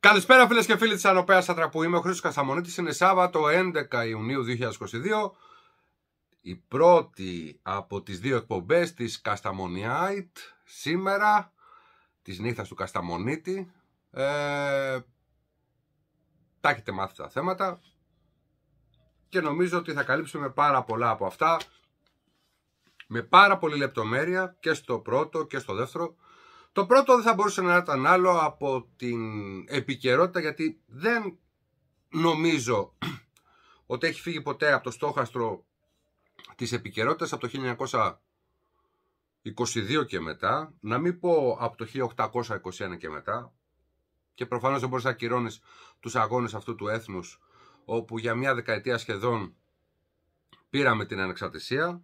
Καλησπέρα φίλες και φίλοι της Ανοπέα Σάτρα που είμαι ο Χρήστος Καθαμονίτης. Είναι Σάββατο 11 Ιουνίου 2022. Η πρώτη από τις δύο εκπομπές της Κασταμονιάιτ σήμερα, της νύχτας του Κασταμονίτη. Ε, τα έχετε μάθει τα θέματα και νομίζω ότι θα καλύψουμε πάρα πολλά από αυτά με πάρα πολύ λεπτομέρεια και στο πρώτο και στο δεύτερο. Το πρώτο δεν θα μπορούσε να ήταν άλλο από την επικαιρότητα γιατί δεν νομίζω ότι έχει φύγει ποτέ από το στόχαστρο της επικαιρότητας από το 1922 και μετά, να μην πω από το 1821 και μετά και προφανώς δεν μπορείς να ακυρώνεις τους αγώνες αυτού του έθνους όπου για μια δεκαετία σχεδόν πήραμε την ανεξαρτησία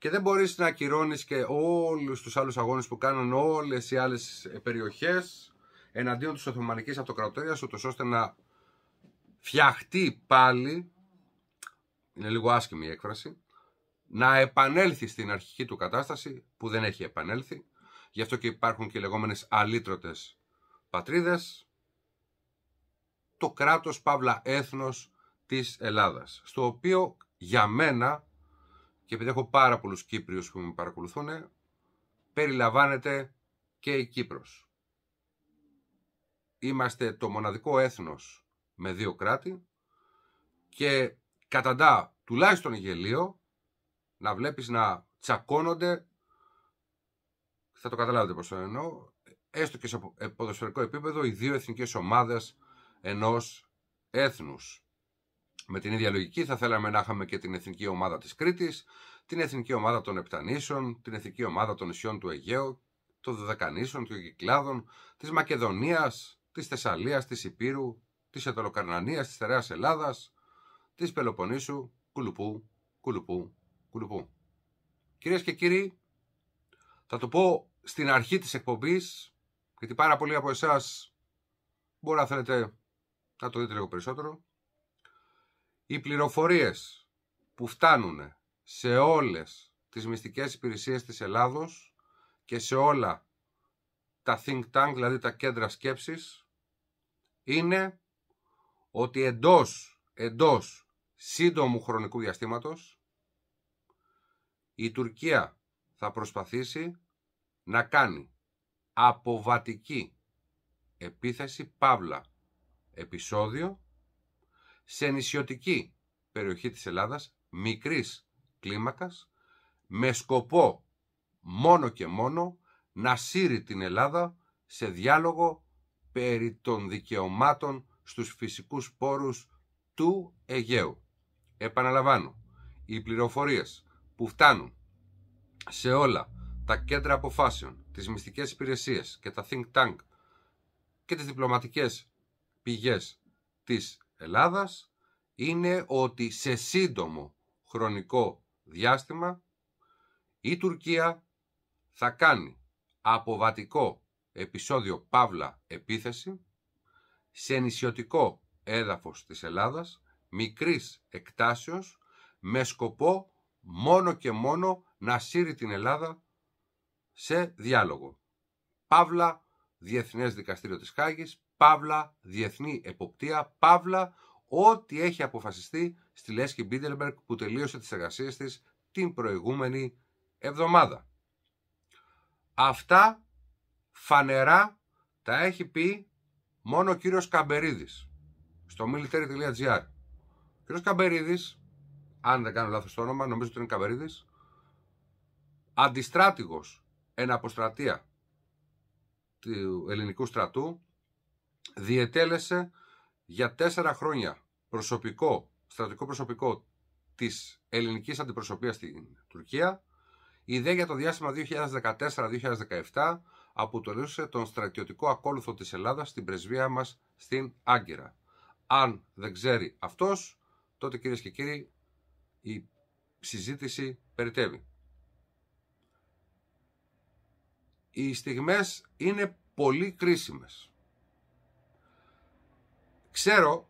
και δεν μπορείς να ακυρώνεις και όλους τους άλλους αγώνες που κάνουν όλες οι άλλες ε, περιοχές εναντίον της Οθωμανικής Αυτοκρατορίας, ούτως ώστε να φτιαχτεί πάλι, είναι λίγο άσχημη η έκφραση, να επανέλθει στην αρχική του κατάσταση που δεν έχει επανέλθει. Γι' αυτό και υπάρχουν και οι λεγόμενες αλήτρωτες πατρίδες. Το κράτος, παύλα, έθνος της Ελλάδας, στο οποίο για μένα και επειδή έχω πάρα πολλούς Κύπριους που με παρακολουθούν, περιλαμβάνεται και η Κύπρος. Είμαστε το μοναδικό έθνος με δύο κράτη και καταντά τουλάχιστον γελίο να βλέπεις να τσακώνονται θα το καταλάβετε πώς το εννοώ έστω και σε ε, ποδοσφαιρικό επίπεδο οι δύο εθνικές ομάδες ενός έθνους. Με την ίδια λογική θα θέλαμε να είχαμε και την εθνική ομάδα της Κρήτης, την εθνική ομάδα των Επτανήσεων, την εθνική ομάδα των νησιών του Αιγαίου, των Δεδεκανήσων, των Κυκλάδων, της Μακεδονίας, της Θεσσαλίας, της Υπήρου, της Ετωλοκαρνανίας, της Θεραίας Ελλάδας, της Πελοποννήσου, κουλουπού, κουλουπού, κουλουπού. Κυρίες και κύριοι, θα το πω στην αρχή της εκπομπής, γιατί πάρα πολλοί από εσάς μπορεί να θέλετε να το δείτε λίγο περισσότερο, οι πληροφορίες που φτάνουν σε όλες τις μυστικές υπηρεσίες της Ελλάδος και σε όλα τα think tank, δηλαδή τα κέντρα σκέψης, είναι ότι εντός, εντός σύντομου χρονικού διαστήματος η Τουρκία θα προσπαθήσει να κάνει αποβατική επίθεση, παύλα, επεισόδιο σε νησιωτική περιοχή της Ελλάδας, μικρής κλίμακας, με σκοπό μόνο και μόνο να σύρει την Ελλάδα σε διάλογο περί των δικαιωμάτων στους φυσικούς πόρους του Αιγαίου. Επαναλαμβάνω, οι πληροφορίες που φτάνουν σε όλα τα κέντρα αποφάσεων, τις μυστικές υπηρεσίες και τα think tank και τις διπλωματικές πηγές της Ελλάδας είναι ότι σε σύντομο χρονικό διάστημα η Τουρκία θα κάνει αποβατικό επεισόδιο παύλα επίθεση σε νησιωτικό έδαφος της Ελλάδας μικρής εκτάσεως με σκοπό μόνο και μόνο να σύρει την Ελλάδα σε διάλογο. Παύλα Διεθνές Δικαστήριο της Χάγης, Παύλα, Διεθνή Εποπτεία, Παύλα, ό,τι έχει αποφασιστεί στη Λέσχη Μπίτελμπεργκ που τελείωσε τις εργασίες της την προηγούμενη εβδομάδα. Αυτά φανερά τα έχει πει μόνο ο κύριος Καμπερίδης στο military.gr. Ο κύριος Καμπερίδης, αν δεν κάνω λάθος το όνομα, νομίζω ότι είναι Καμπερίδης, αντιστράτηγος εν αποστρατεία του ελληνικού στρατού διετέλεσε για τέσσερα χρόνια προσωπικό, στρατικό προσωπικό της ελληνικής αντιπροσωπείας στην Τουρκία η ιδέα για το διάστημα 2014-2017 αποτελούσε τον στρατιωτικό ακόλουθο της Ελλάδας στην πρεσβεία μας στην Άγκυρα. Αν δεν ξέρει αυτός, τότε κυρίες και κύριοι η συζήτηση περιτεύει. οι στιγμές είναι πολύ κρίσιμες. Ξέρω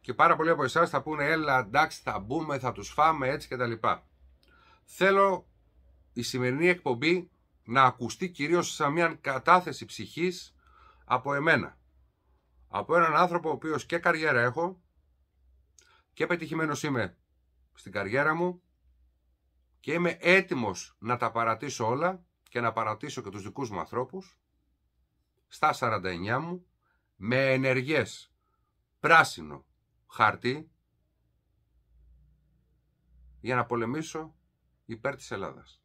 και πάρα πολλοί από εσάς θα πούνε έλα εντάξει θα μπούμε, θα τους φάμε έτσι και τα λοιπά. Θέλω η σημερινή εκπομπή να ακουστεί κυρίως σαν μια κατάθεση ψυχής από εμένα. Από έναν άνθρωπο ο οποίος και καριέρα έχω και πετυχημένος είμαι στην καριέρα μου και είμαι έτοιμος να τα παρατήσω όλα και να παρατήσω και τους δικούς μου ανθρώπους στα 49 μου με ενεργές πράσινο χαρτί για να πολεμήσω υπέρ της Ελλάδας.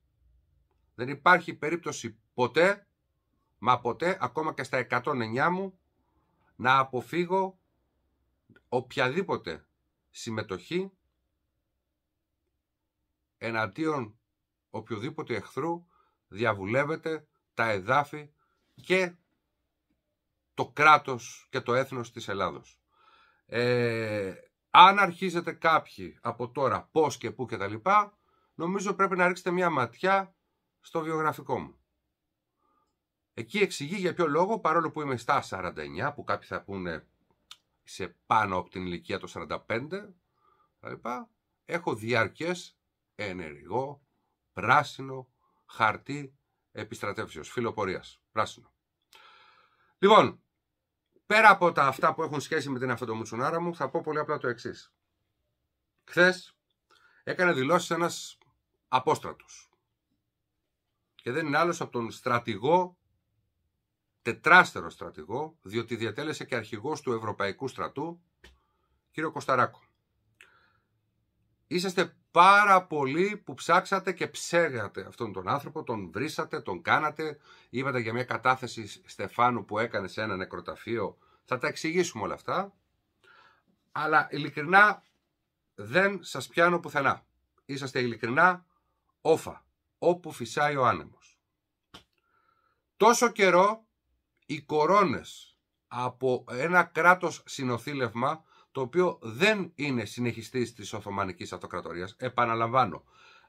Δεν υπάρχει περίπτωση ποτέ, μα ποτέ, ακόμα και στα 109 μου, να αποφύγω οποιαδήποτε συμμετοχή εναντίον οποιοδήποτε εχθρού διαβουλεύεται τα εδάφη και το κράτος και το έθνος της Ελλάδος. Ε, αν αρχίζετε κάποιοι από τώρα πώς και πού και τα λοιπά, νομίζω πρέπει να ρίξετε μια ματιά στο βιογραφικό μου. Εκεί εξηγεί για ποιο λόγο, παρόλο που είμαι στα 49, που κάποιοι θα πούνε σε πάνω από την ηλικία το 45, τα λοιπά, έχω διαρκές ενεργό πράσινο χαρτί επιστρατεύσεως, φιλοπορίας, πράσινο. Λοιπόν, πέρα από τα αυτά που έχουν σχέση με την αυτοτομουτσουνάρα μου, θα πω πολύ απλά το εξής. Χθες έκανε δηλώσεις ένας απόστρατος. Και δεν είναι άλλος από τον στρατηγό, τετράστερο στρατηγό, διότι διατέλεσε και αρχηγός του Ευρωπαϊκού Στρατού, κύριο Κωνσταράκο. Είσαστε πάρα πολύ που ψάξατε και ψέγατε αυτόν τον άνθρωπο, τον βρήσατε, τον κάνατε. Είπατε για μια κατάθεση Στεφάνου που έκανε σε ένα νεκροταφείο. Θα τα εξηγήσουμε όλα αυτά. Αλλά ειλικρινά δεν σας πιάνω πουθενά. Είσαστε ειλικρινά όφα, όπου φυσάει ο άνεμος. Τόσο καιρό οι κορώνες από ένα κράτος συνοθήλευμα το οποίο δεν είναι συνεχιστής της Οθωμανικής Αυτοκρατορίας. Επαναλαμβάνω,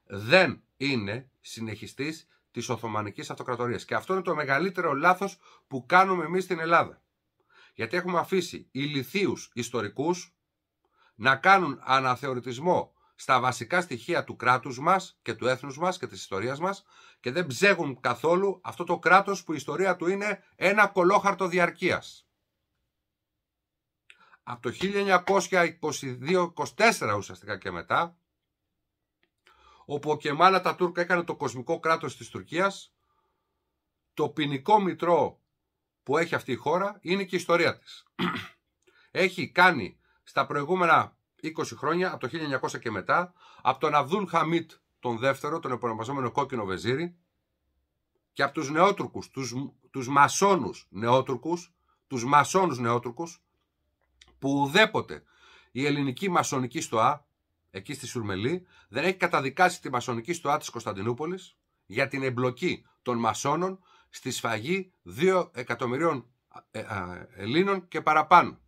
δεν είναι συνεχιστής της Οθωμανικής Αυτοκρατορίας. Και αυτό είναι το μεγαλύτερο λάθος που κάνουμε εμείς στην Ελλάδα. Γιατί έχουμε αφήσει ηλιθίους ιστορικούς να κάνουν αναθεωρητισμό στα βασικά στοιχεία του κράτους μας και του έθνους μας και της ιστορίας μας και δεν ψέγουν καθόλου αυτό το κράτος που η ιστορία του είναι ένα κολόχαρτο διαρκείας από το 1922-24 ουσιαστικά και μετά, όπου ο Κεμάλα τα Τούρκα έκανε το κοσμικό κράτος της Τουρκίας, το ποινικό μητρό που έχει αυτή η χώρα είναι και η ιστορία της. έχει κάνει στα προηγούμενα 20 χρόνια, από το 1900 και μετά, από τον Αβδούλ Χαμίτ τον δεύτερο, τον επωνομαζόμενο κόκκινο βεζίρι, και από τους νεότουρκους, τους, τους μασόνους νεότουρκους, τους μασόνους νεότουρκους, που ουδέποτε η ελληνική μασονική στοά, εκεί στη Σουρμελή, δεν έχει καταδικάσει τη μασονική στοά της Κωνσταντινούπολης για την εμπλοκή των μασόνων στη σφαγή 2 εκατομμυρίων ε, Ελλήνων και παραπάνω.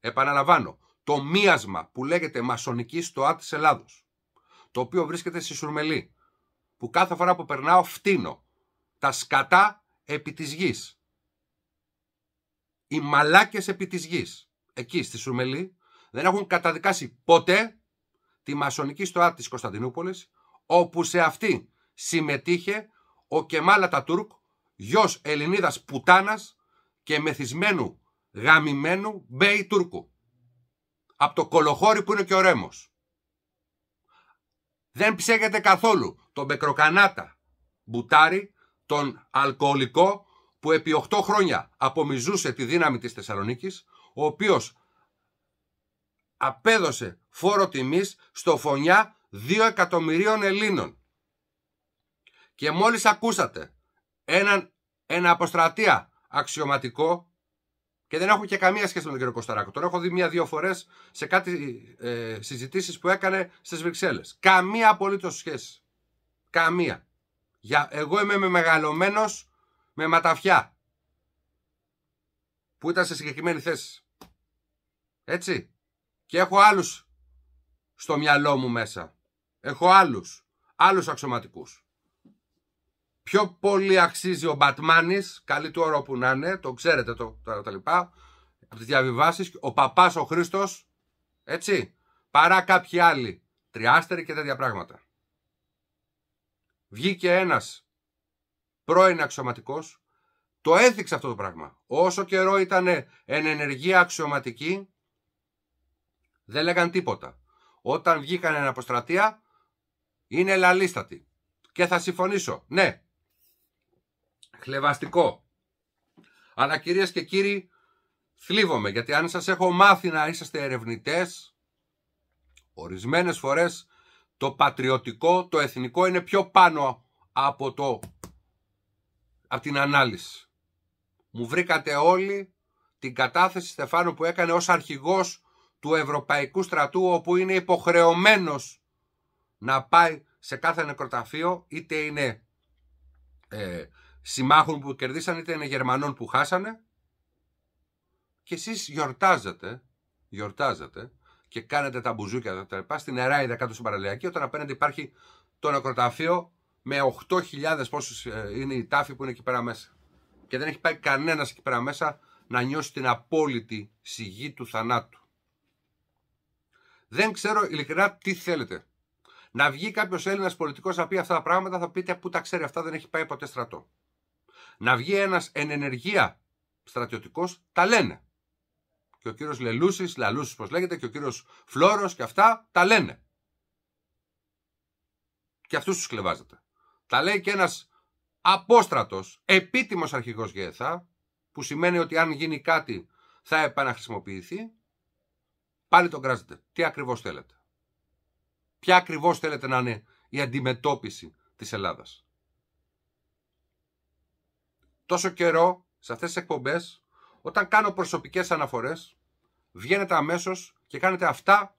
Επαναλαμβάνω, το μίασμα που λέγεται μασονική στοά της Ελλάδος, το οποίο βρίσκεται στη Σουρμελή, που κάθε φορά που περνάω φτύνω τα σκατά επί της γης. Οι μαλάκες επί της γης εκεί στη Σουμελή δεν έχουν καταδικάσει ποτέ τη μασονική στοά της Κωνσταντινούπολης όπου σε αυτή συμμετείχε ο Κεμάλα Τατούρκ γιος Ελληνίδας πουτάνας και μεθυσμένου γαμημένου Μπέι Τούρκου από το κολοχώρι που είναι και ο Ρέμος. Δεν ψέγεται καθόλου τον Μπεκροκανάτα μπουτάρι, τον αλκοολικό που επί 8 χρόνια απομιζούσε τη δύναμη της Θεσσαλονίκης, ο οποίος απέδωσε φόρο τιμής στο φωνιά 2 εκατομμυρίων Ελλήνων. Και μόλις ακούσατε έναν, ένα αποστρατεία αξιωματικό και δεν έχω και καμία σχέση με τον κύριο Κωνσταράκο. Τον έχω δει μία-δύο φορές σε κάτι ε, συζητήσεις που έκανε στις Βρυξέλλες. Καμία απολύτως σχέση. Καμία. Για, εγώ είμαι με με ματαφιά. Που ήταν σε συγκεκριμένη θέση. Έτσι. Και έχω άλλους στο μυαλό μου μέσα. Έχω άλλους. Άλλους αξιωματικούς. Πιο πολύ αξίζει ο Μπατμάνης, καλή του όρο που να είναι, το ξέρετε το, τα, τα λοιπά, από τις διαβιβάσεις, ο Παπάς ο Χρήστος, έτσι, παρά κάποιοι άλλοι, τριάστεροι και τέτοια πράγματα. Βγήκε ένας πρώην αξιωματικός, το έθιξε αυτό το πράγμα. Όσο καιρό ήταν εν ενεργεία αξιωματική, δεν λέγαν τίποτα. Όταν βγήκαν από στρατεία, είναι λαλίστατοι. Και θα συμφωνήσω. Ναι. Χλεβαστικό. Αλλά κυρίες και κύριοι, θλίβομαι. Γιατί αν σας έχω μάθει να είσαστε ερευνητές, ορισμένες φορές το πατριωτικό, το εθνικό είναι πιο πάνω από, το, από την ανάλυση. Μου βρήκατε όλοι την κατάθεση Στεφάνου που έκανε ως αρχηγός του Ευρωπαϊκού στρατού όπου είναι υποχρεωμένος να πάει σε κάθε νεκροταφείο είτε είναι ε, συμμάχων που κερδίσαν είτε είναι Γερμανών που χάσανε και εσείς γιορτάζετε, γιορτάζετε και κάνετε τα μπουζούκια τα λοιπά στην Εράιδα κάτω στην παραλιακή όταν απέναντι υπάρχει το νεκροταφείο με 8.000 πόσους ε, είναι οι τάφοι που είναι εκεί πέρα μέσα και δεν έχει πάει κανένας εκεί πέρα μέσα να νιώσει την απόλυτη σιγή του θανάτου. Δεν ξέρω ειλικρινά τι θέλετε. Να βγει κάποιος Έλληνας πολιτικός να πει αυτά τα πράγματα, θα πείτε πού τα ξέρει αυτά, δεν έχει πάει ποτέ στρατό. Να βγει ένας εν ενεργεία στρατιωτικός, τα λένε. Και ο κύριος Λελούσης, Λαλούσης πώς λέγεται, και ο κύριος Φλόρος και αυτά τα λένε. Και αυτούς τους κλεβάζετε. Τα λέει και ένας απόστρατος, επίτιμος αρχηγός ΓΕΘΑ, που σημαίνει ότι αν γίνει κάτι θα επαναχρησιμοποιηθεί, Πάλι τον κράζετε. Τι ακριβώς θέλετε. Ποια ακριβώς θέλετε να είναι η αντιμετώπιση της Ελλάδας. Τόσο καιρό σε αυτές τις εκπομπές, όταν κάνω προσωπικές αναφορές, βγαίνετε αμέσως και κάνετε αυτά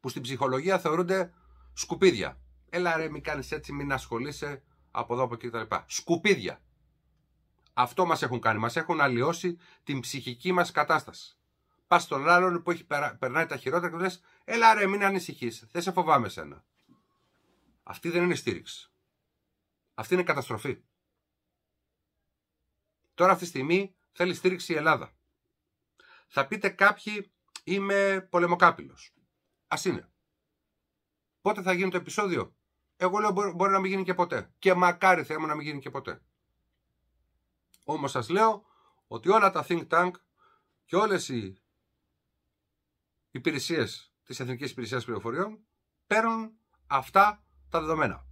που στην ψυχολογία θεωρούνται σκουπίδια. Έλα ρε, μην κάνεις έτσι, μην ασχολείσαι από εδώ, από εκεί κτλ. Σκουπίδια. Αυτό μας έχουν κάνει. Μας έχουν αλλοιώσει την ψυχική μας κατάσταση. Πας στον άλλον που έχει περνάει τα χειρότερα και του λες: Ελά, ρε, μην ανησυχείς. Δεν σε φοβάμαι σένα. Αυτή δεν είναι στήριξη. Αυτή είναι καταστροφή. Τώρα αυτή τη στιγμή θέλει στήριξη η Ελλάδα. Θα πείτε κάποιοι είμαι πολεμοκάπηλος. Ας είναι. Πότε θα γίνει το επεισόδιο. Εγώ λέω μπορεί να μην γίνει και ποτέ. Και μακάρι θέλω να μην γίνει και ποτέ. Όμως σας λέω ότι όλα τα think tank και όλες οι υπηρεσίες της Εθνικής Υπηρεσίας Πληροφοριών παίρνουν αυτά τα δεδομένα.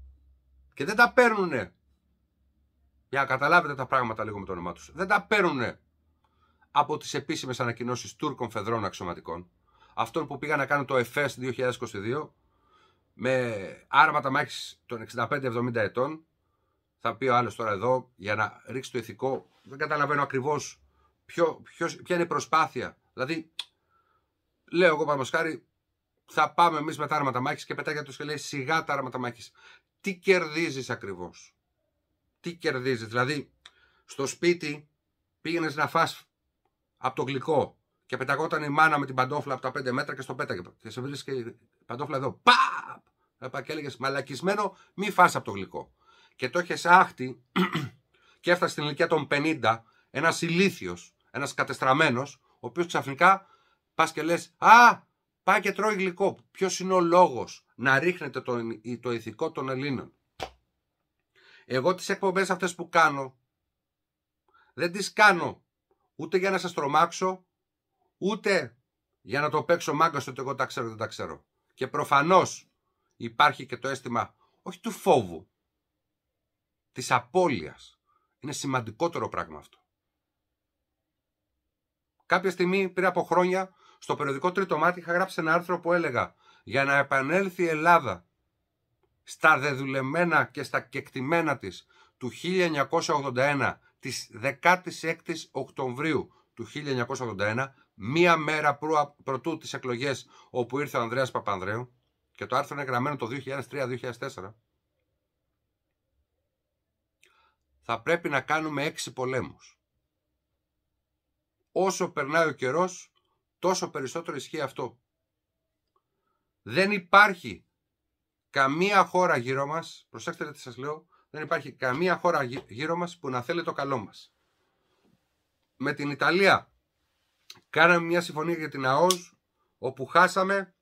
Και δεν τα παίρνουν για να καταλάβετε τα πράγματα λίγο με το όνομά τους. Δεν τα παίρνουν από τις επίσημες ανακοινώσεις Τούρκων φεδρών αξιωματικών, αυτών που πήγαν να κάνουν το ΕΦΕΣ 2022 με άρματα μάχης των 65-70 ετών. Θα πει ο άλλος τώρα εδώ για να ρίξει το ηθικό. Δεν καταλαβαίνω ακριβώς ποια είναι η προσπάθεια. Δηλαδή, λέω εγώ παραδείγματος θα πάμε εμείς με τα άρματα μάχης και πετάει για τους και λέει σιγά τα άρματα μάχης. Τι κερδίζεις ακριβώς. Τι κερδίζεις. Δηλαδή, στο σπίτι πήγαινες να φας από το γλυκό και πεταγόταν η μάνα με την παντόφλα από τα 5 μέτρα και στο πέταγε. Και σε βρίσκε η παντόφλα εδώ. Παπ! Και έλεγες μαλακισμένο, μη φας από το γλυκό. Και το είχε άχτη και έφτασε στην ηλικία των 50 ένας ηλίθιος, ένας κατεστραμμένος, ο οποίος ξαφνικά πας και λες, Α, πάει και τρώει γλυκό. Ποιος είναι ο λόγος να ρίχνετε το, το ηθικό των Ελλήνων. Εγώ τις εκπομπές αυτές που κάνω δεν τις κάνω ούτε για να σας τρομάξω ούτε για να το παίξω μάγκα στο ότι εγώ τα ξέρω δεν τα ξέρω. Και προφανώς υπάρχει και το αίσθημα όχι του φόβου, της απώλειας. Είναι σημαντικότερο πράγμα αυτό. Κάποια στιγμή πριν από χρόνια στο περιοδικό Τρίτο Μάτι είχα γράψει ένα άρθρο που έλεγα για να επανέλθει η Ελλάδα στα δεδουλεμένα και στα κεκτημένα της του 1981 της 16ης Οκτωβρίου του 1981 μία μέρα προ, προτού τις εκλογές όπου ήρθε ο Ανδρέας Παπανδρέου και το άρθρο είναι γραμμένο το 2003-2004 θα πρέπει να κάνουμε έξι πολέμους. Όσο περνάει ο καιρός τόσο περισσότερο ισχύει αυτό. Δεν υπάρχει καμία χώρα γύρω μας, προσέξτε τι σας λέω, δεν υπάρχει καμία χώρα γύρω μας που να θέλει το καλό μας. Με την Ιταλία κάναμε μια συμφωνία για την ΑΟΣ όπου χάσαμε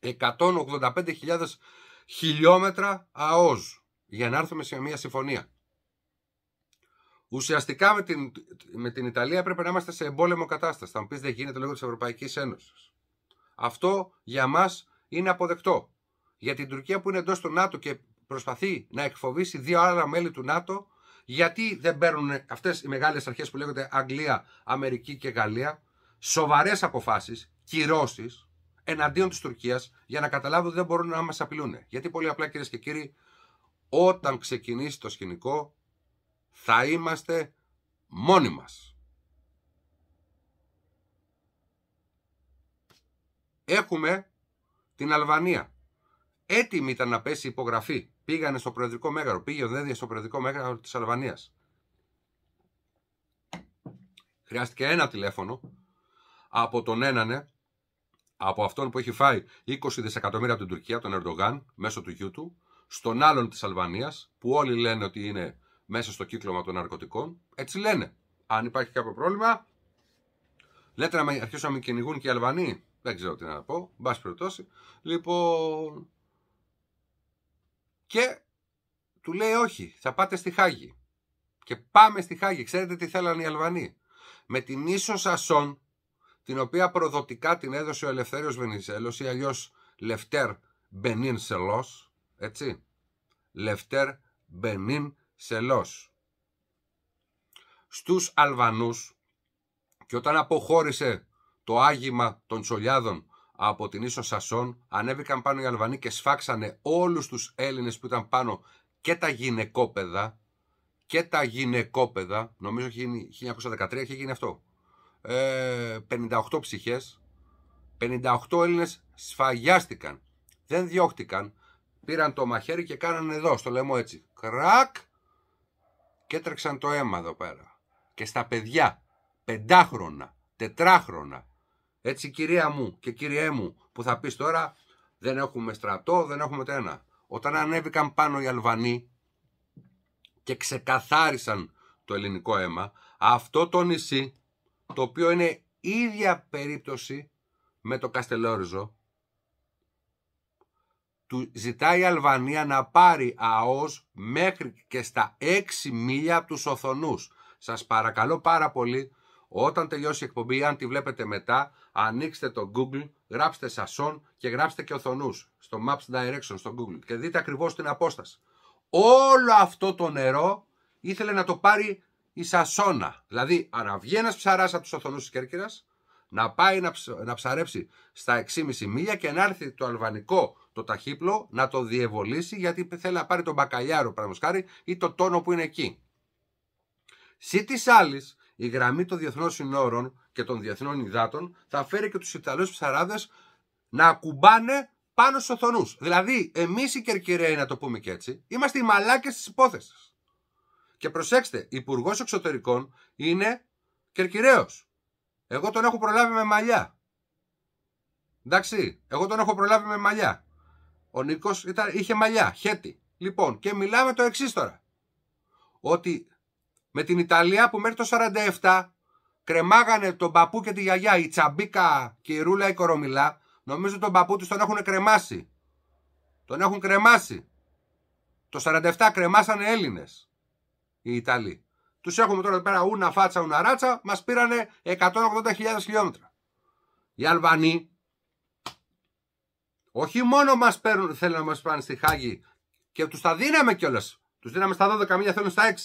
185.000 χιλιόμετρα ΑΟΖ για να έρθουμε σε μια συμφωνία. Ουσιαστικά με την, με την Ιταλία πρέπει να είμαστε σε εμπόλεμο κατάσταση. Θα μου πεις δεν γίνεται λόγω της Ευρωπαϊκής Ένωσης. Αυτό για μας είναι αποδεκτό. Γιατί την Τουρκία που είναι εντός του ΝΑΤΟ και προσπαθεί να εκφοβήσει δύο άλλα μέλη του ΝΑΤΟ, γιατί δεν παίρνουν αυτές οι μεγάλες αρχές που λέγονται Αγγλία, Αμερική και Γαλλία σοβαρές αποφάσεις, κυρώσεις εναντίον της Τουρκίας για να καταλάβουν ότι δεν μπορούν να μας απειλούν. Γιατί πολύ απλά κυρίες και κύριοι, όταν ξεκινήσει το σκηνικό, θα είμαστε μόνοι μας. Έχουμε την Αλβανία. Έτοιμη ήταν να πέσει υπογραφή. Πήγανε στο Προεδρικό Μέγαρο. Πήγε ο στο Προεδρικό Μέγαρο της Αλβανίας. Χρειάστηκε ένα τηλέφωνο από τον έναν, από αυτόν που έχει φάει 20 δισεκατομμύρια από την Τουρκία, τον Ερντογάν, μέσω του γιού του, στον άλλον της Αλβανίας, που όλοι λένε ότι είναι μέσα στο κύκλωμα των ναρκωτικών. Έτσι λένε. Αν υπάρχει κάποιο πρόβλημα, λέτε να αρχίσουν να με κυνηγούν και οι Αλβανοί. Δεν ξέρω τι να πω. Μπα περιπτώσει. Λοιπόν. Και του λέει όχι, θα πάτε στη Χάγη. Και πάμε στη Χάγη. Ξέρετε τι θέλανε οι Αλβανοί. Με την ίσο Σασόν, την οποία προδοτικά την έδωσε ο Ελευθέριος Βενιζέλος ή αλλιώς Λευτέρ Μπενίν Σελός, έτσι. Λευτέρ Μπενίν Σελός. Στους Αλβανούς και όταν αποχώρησε το άγημα των Τσολιάδων από την ίσο Σασόν, ανέβηκαν πάνω οι Αλβανοί και σφάξανε όλους τους Έλληνες που ήταν πάνω και τα γυναικόπαιδα, και τα γυναικόπαιδα, νομίζω 1913 είχε γίνει αυτό, 58 ε, ψυχές, 58 Έλληνες σφαγιάστηκαν, δεν διώχτηκαν, πήραν το μαχαίρι και κάνανε εδώ στο λαιμό έτσι, κρακ, και έτρεξαν το αίμα εδώ πέρα. Και στα παιδιά, πεντάχρονα, τετράχρονα. Έτσι κυρία μου και κυριέ μου που θα πεις τώρα δεν έχουμε στρατό, δεν έχουμε τένα. Όταν ανέβηκαν πάνω οι Αλβανοί και ξεκαθάρισαν το ελληνικό αίμα, αυτό το νησί, το οποίο είναι ίδια περίπτωση με το Καστελόριζο, του ζητάει η Αλβανία να πάρει ΑΟΣ μέχρι και στα 6 μίλια από τους οθονούς. Σας παρακαλώ πάρα πολύ, όταν τελειώσει η εκπομπή, αν τη βλέπετε μετά, ανοίξτε το Google, γράψτε σασόν και γράψτε και οθονούς στο Maps Direction στο Google και δείτε ακριβώς την απόσταση. Όλο αυτό το νερό ήθελε να το πάρει η Σασόνα. Δηλαδή, ένας ψαράς από τους οθονούς της Κέρκυρας, να πάει να, να ψαρέψει στα 6,5 μίλια και να έρθει το αλβανικό το ταχύπλο να το διευολύσει γιατί θέλει να πάρει τον μπακαλιάρο παραδείγματος ή το τόνο που είναι εκεί. Συ της άλλης, η γραμμή των διεθνών συνόρων και των διεθνών υδάτων θα φέρει και τους Ιταλούς ψαράδες να ακουμπάνε πάνω στους οθονούς. Δηλαδή, εμείς οι Κερκυραίοι, να το πούμε και έτσι, είμαστε οι μαλάκες της υπόθεσης. Και προσέξτε, υπουργός εξωτερικών είναι Κερκυραίος. Εγώ τον έχω προλάβει με μαλλιά. Εντάξει, εγώ τον έχω προλάβει με μαλλιά. Ο Νίκος είχε μαλλιά, χέτη. Λοιπόν, και μιλάμε το εξής τώρα. Ότι με την Ιταλία που μέχρι το 47 κρεμάγανε τον παππού και τη γιαγιά, η Τσαμπίκα και η Ρούλα η Κορομιλά, νομίζω τον παππού τους τον έχουν κρεμάσει. Τον έχουν κρεμάσει. Το 47 κρεμάσανε Έλληνες. Οι Ιταλοί. Τους έχουμε τώρα εδώ πέρα ούνα φάτσα, ούνα ράτσα, μας πήρανε 180.000 χιλιόμετρα. Οι Αλβανοί όχι μόνο μας παίρνουν, θέλουν να μας πάνε στη Χάγη και τους τα δίναμε κιόλας. Τους δίναμε στα 12 μίλια, θέλουν στα 6.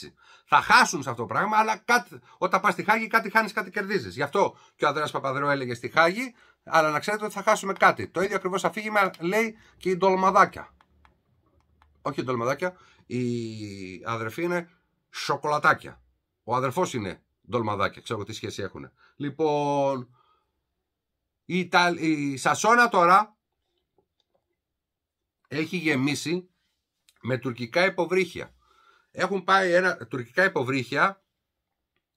Θα χάσουν σε αυτό το πράγμα, αλλά κάτι, όταν πας στη Χάγη, κάτι χάνεις, κάτι κερδίζεις. Γι' αυτό και ο Ανδρέας Παπαδρέο έλεγε στη Χάγη, αλλά να ξέρετε ότι θα χάσουμε κάτι. Το ίδιο ακριβώς αφήγημα λέει και η ντολμαδάκια. Όχι η ντολμαδάκια, η αδερφοί είναι σοκολατάκια. Ο αδερφός είναι ντολμαδάκια, ξέρω τι σχέση έχουν. Λοιπόν, η, η Σασόνα τώρα έχει γεμίσει με τουρκικά υποβρύχια. Έχουν πάει ένα, τουρκικά υποβρύχια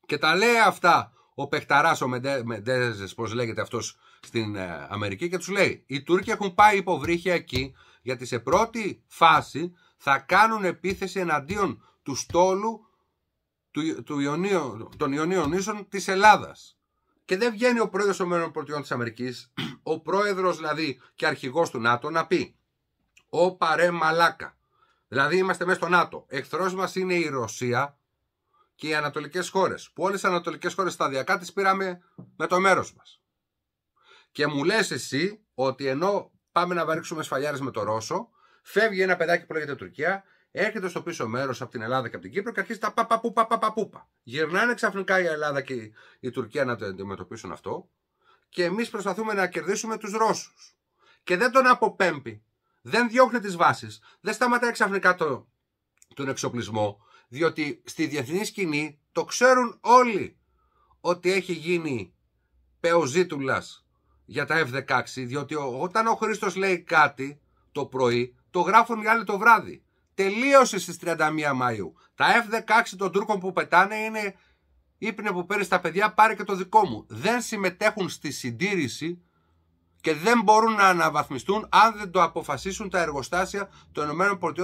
και τα λέει αυτά ο Πεχταράς, ο Μεντέζες, πώς λέγεται αυτός στην ε, Αμερική και τους λέει οι Τούρκοι έχουν πάει υποβρύχια εκεί γιατί σε πρώτη φάση θα κάνουν επίθεση εναντίον του στόλου του, του Ιωνίου, των Ιωνίων Ίσων της Ελλάδας. Και δεν βγαίνει ο πρόεδρος των ΗΠΑ της Αμερικής, ο πρόεδρος δηλαδή και αρχηγός του ΝΑΤΟ να πει Ό, παρέ μαλάκα. Δηλαδή είμαστε μέσα στο ΝΑΤΟ. Εχθρός μας είναι η Ρωσία και οι ανατολικές χώρες. Που όλες οι ανατολικές χώρες σταδιακά τις πήραμε με το μέρος μας. Και μου λες εσύ ότι ενώ πάμε να βαρύξουμε σφαλιάρε με το Ρώσο, φεύγει ένα παιδάκι που λέγεται Τουρκία, έρχεται στο πίσω μέρος από την Ελλάδα και από την Κύπρο και αρχίζει τα παπαπούπα παπαπούπα. Γυρνάνε ξαφνικά η Ελλάδα και η Τουρκία να το αντιμετωπίσουν αυτό και εμείς προσπαθούμε να κερδίσουμε τους Ρώσους. Και δεν τον αποπέμπει δεν διώχνει τις βάσεις, δεν σταματάει ξαφνικά το, τον εξοπλισμό, διότι στη διεθνή σκηνή το ξέρουν όλοι ότι έχει γίνει πεοζήτουλας για τα F-16, διότι όταν ο Χρήστος λέει κάτι το πρωί, το γράφουν οι άλλοι το βράδυ. Τελείωσε στις 31 Μαΐου. Τα F-16 των Τούρκων που πετάνε είναι ύπνε που παίρνεις στα παιδιά, πάρε και το δικό μου. Δεν συμμετέχουν στη συντήρηση και δεν μπορούν να αναβαθμιστούν αν δεν το αποφασίσουν τα εργοστάσια των ΗΠΑ.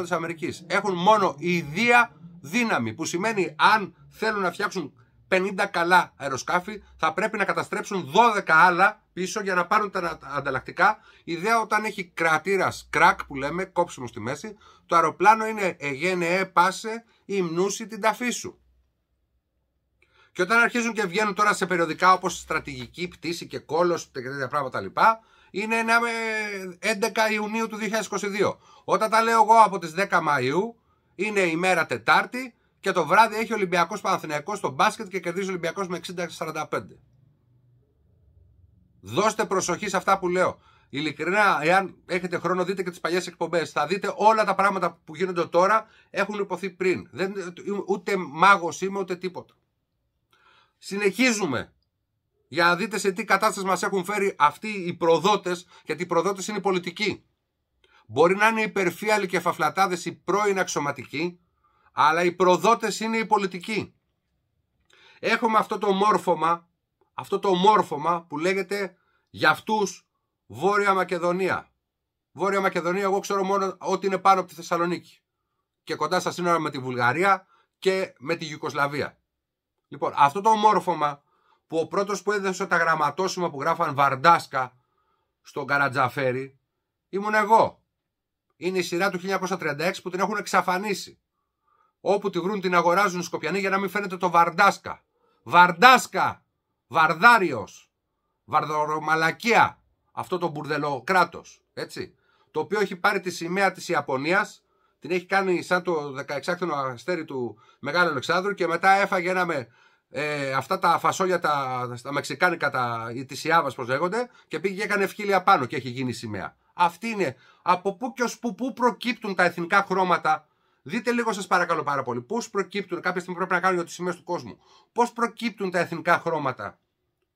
Έχουν μόνο ιδία δύναμη, που σημαίνει αν θέλουν να φτιάξουν 50 καλά αεροσκάφη, θα πρέπει να καταστρέψουν 12 άλλα πίσω για να πάρουν τα ανταλλακτικά. ιδέα όταν έχει κρατήρας crack που λέμε, κόψιμο στη μέση, το αεροπλάνο είναι εγένεε πάσε, μνούση την ταφή σου. Και όταν αρχίζουν και βγαίνουν τώρα σε περιοδικά όπως στρατηγική πτήση και κόλος και τέτοια πράγματα λοιπά, είναι 11 ε, Ιουνίου του 2022. Όταν τα λέω εγώ από τις 10 Μαΐου, είναι η μέρα Τετάρτη και το βράδυ έχει Ολυμπιακός Παναθηναϊκός στο μπάσκετ και κερδίζει Ολυμπιακός με 60-45. Δώστε προσοχή σε αυτά που λέω. Ειλικρινά, εάν έχετε χρόνο, δείτε και τις παλιές εκπομπές. Θα δείτε όλα τα πράγματα που γίνονται τώρα έχουν υποθεί πριν. ούτε μάγος είμαι, ούτε τίποτα. Συνεχίζουμε. Για να δείτε σε τι κατάσταση μας έχουν φέρει αυτοί οι προδότες, γιατί οι προδότες είναι οι πολιτικοί. Μπορεί να είναι υπερφύαλοι και φαφλατάδες οι πρώην αξιωματικοί, αλλά οι προδότες είναι οι πολιτικοί. Έχουμε αυτό το μόρφωμα, αυτό το μόρφωμα που λέγεται για αυτούς Βόρεια Μακεδονία. Βόρεια Μακεδονία, εγώ ξέρω μόνο ότι είναι πάνω από τη Θεσσαλονίκη και κοντά στα σύνορα με τη Βουλγαρία και με τη Ιουκοσλαβία. Λοιπόν, αυτό το ομόρφωμα που ο πρώτος που έδωσε τα γραμματόσημα που γράφαν Βαρντάσκα στον Καρατζαφέρη ήμουν εγώ. Είναι η σειρά του 1936 που την έχουν εξαφανίσει. Όπου τη βρουν την αγοράζουν Σκοπιανοί για να μην φαίνεται το Βαρντάσκα. Βαρντάσκα! Βαρδάριος! Βαρδορομαλακία! Αυτό το μπουρδελό κράτο. Έτσι. Το οποίο έχει πάρει τη σημαία της Ιαπωνίας την έχει κάνει σαν το 16χρονο αστέρι του Μεγάλου Αλεξάνδρου και μετά έφαγε ένα με ε, αυτά τα φασόλια τα, τα μεξικάνικα τα, της Ιάβας πως λέγονται και πήγε και έκανε ευχήλια πάνω και έχει γίνει σημαία. Αυτή είναι από πού και ως που, που προκύπτουν τα εθνικά χρώματα Δείτε λίγο, σας παρακαλώ πάρα πολύ, πώς προκύπτουν. Κάποια στιγμή πρέπει να κάνουμε για τι σημαίε του κόσμου. Πώς προκύπτουν τα εθνικά χρώματα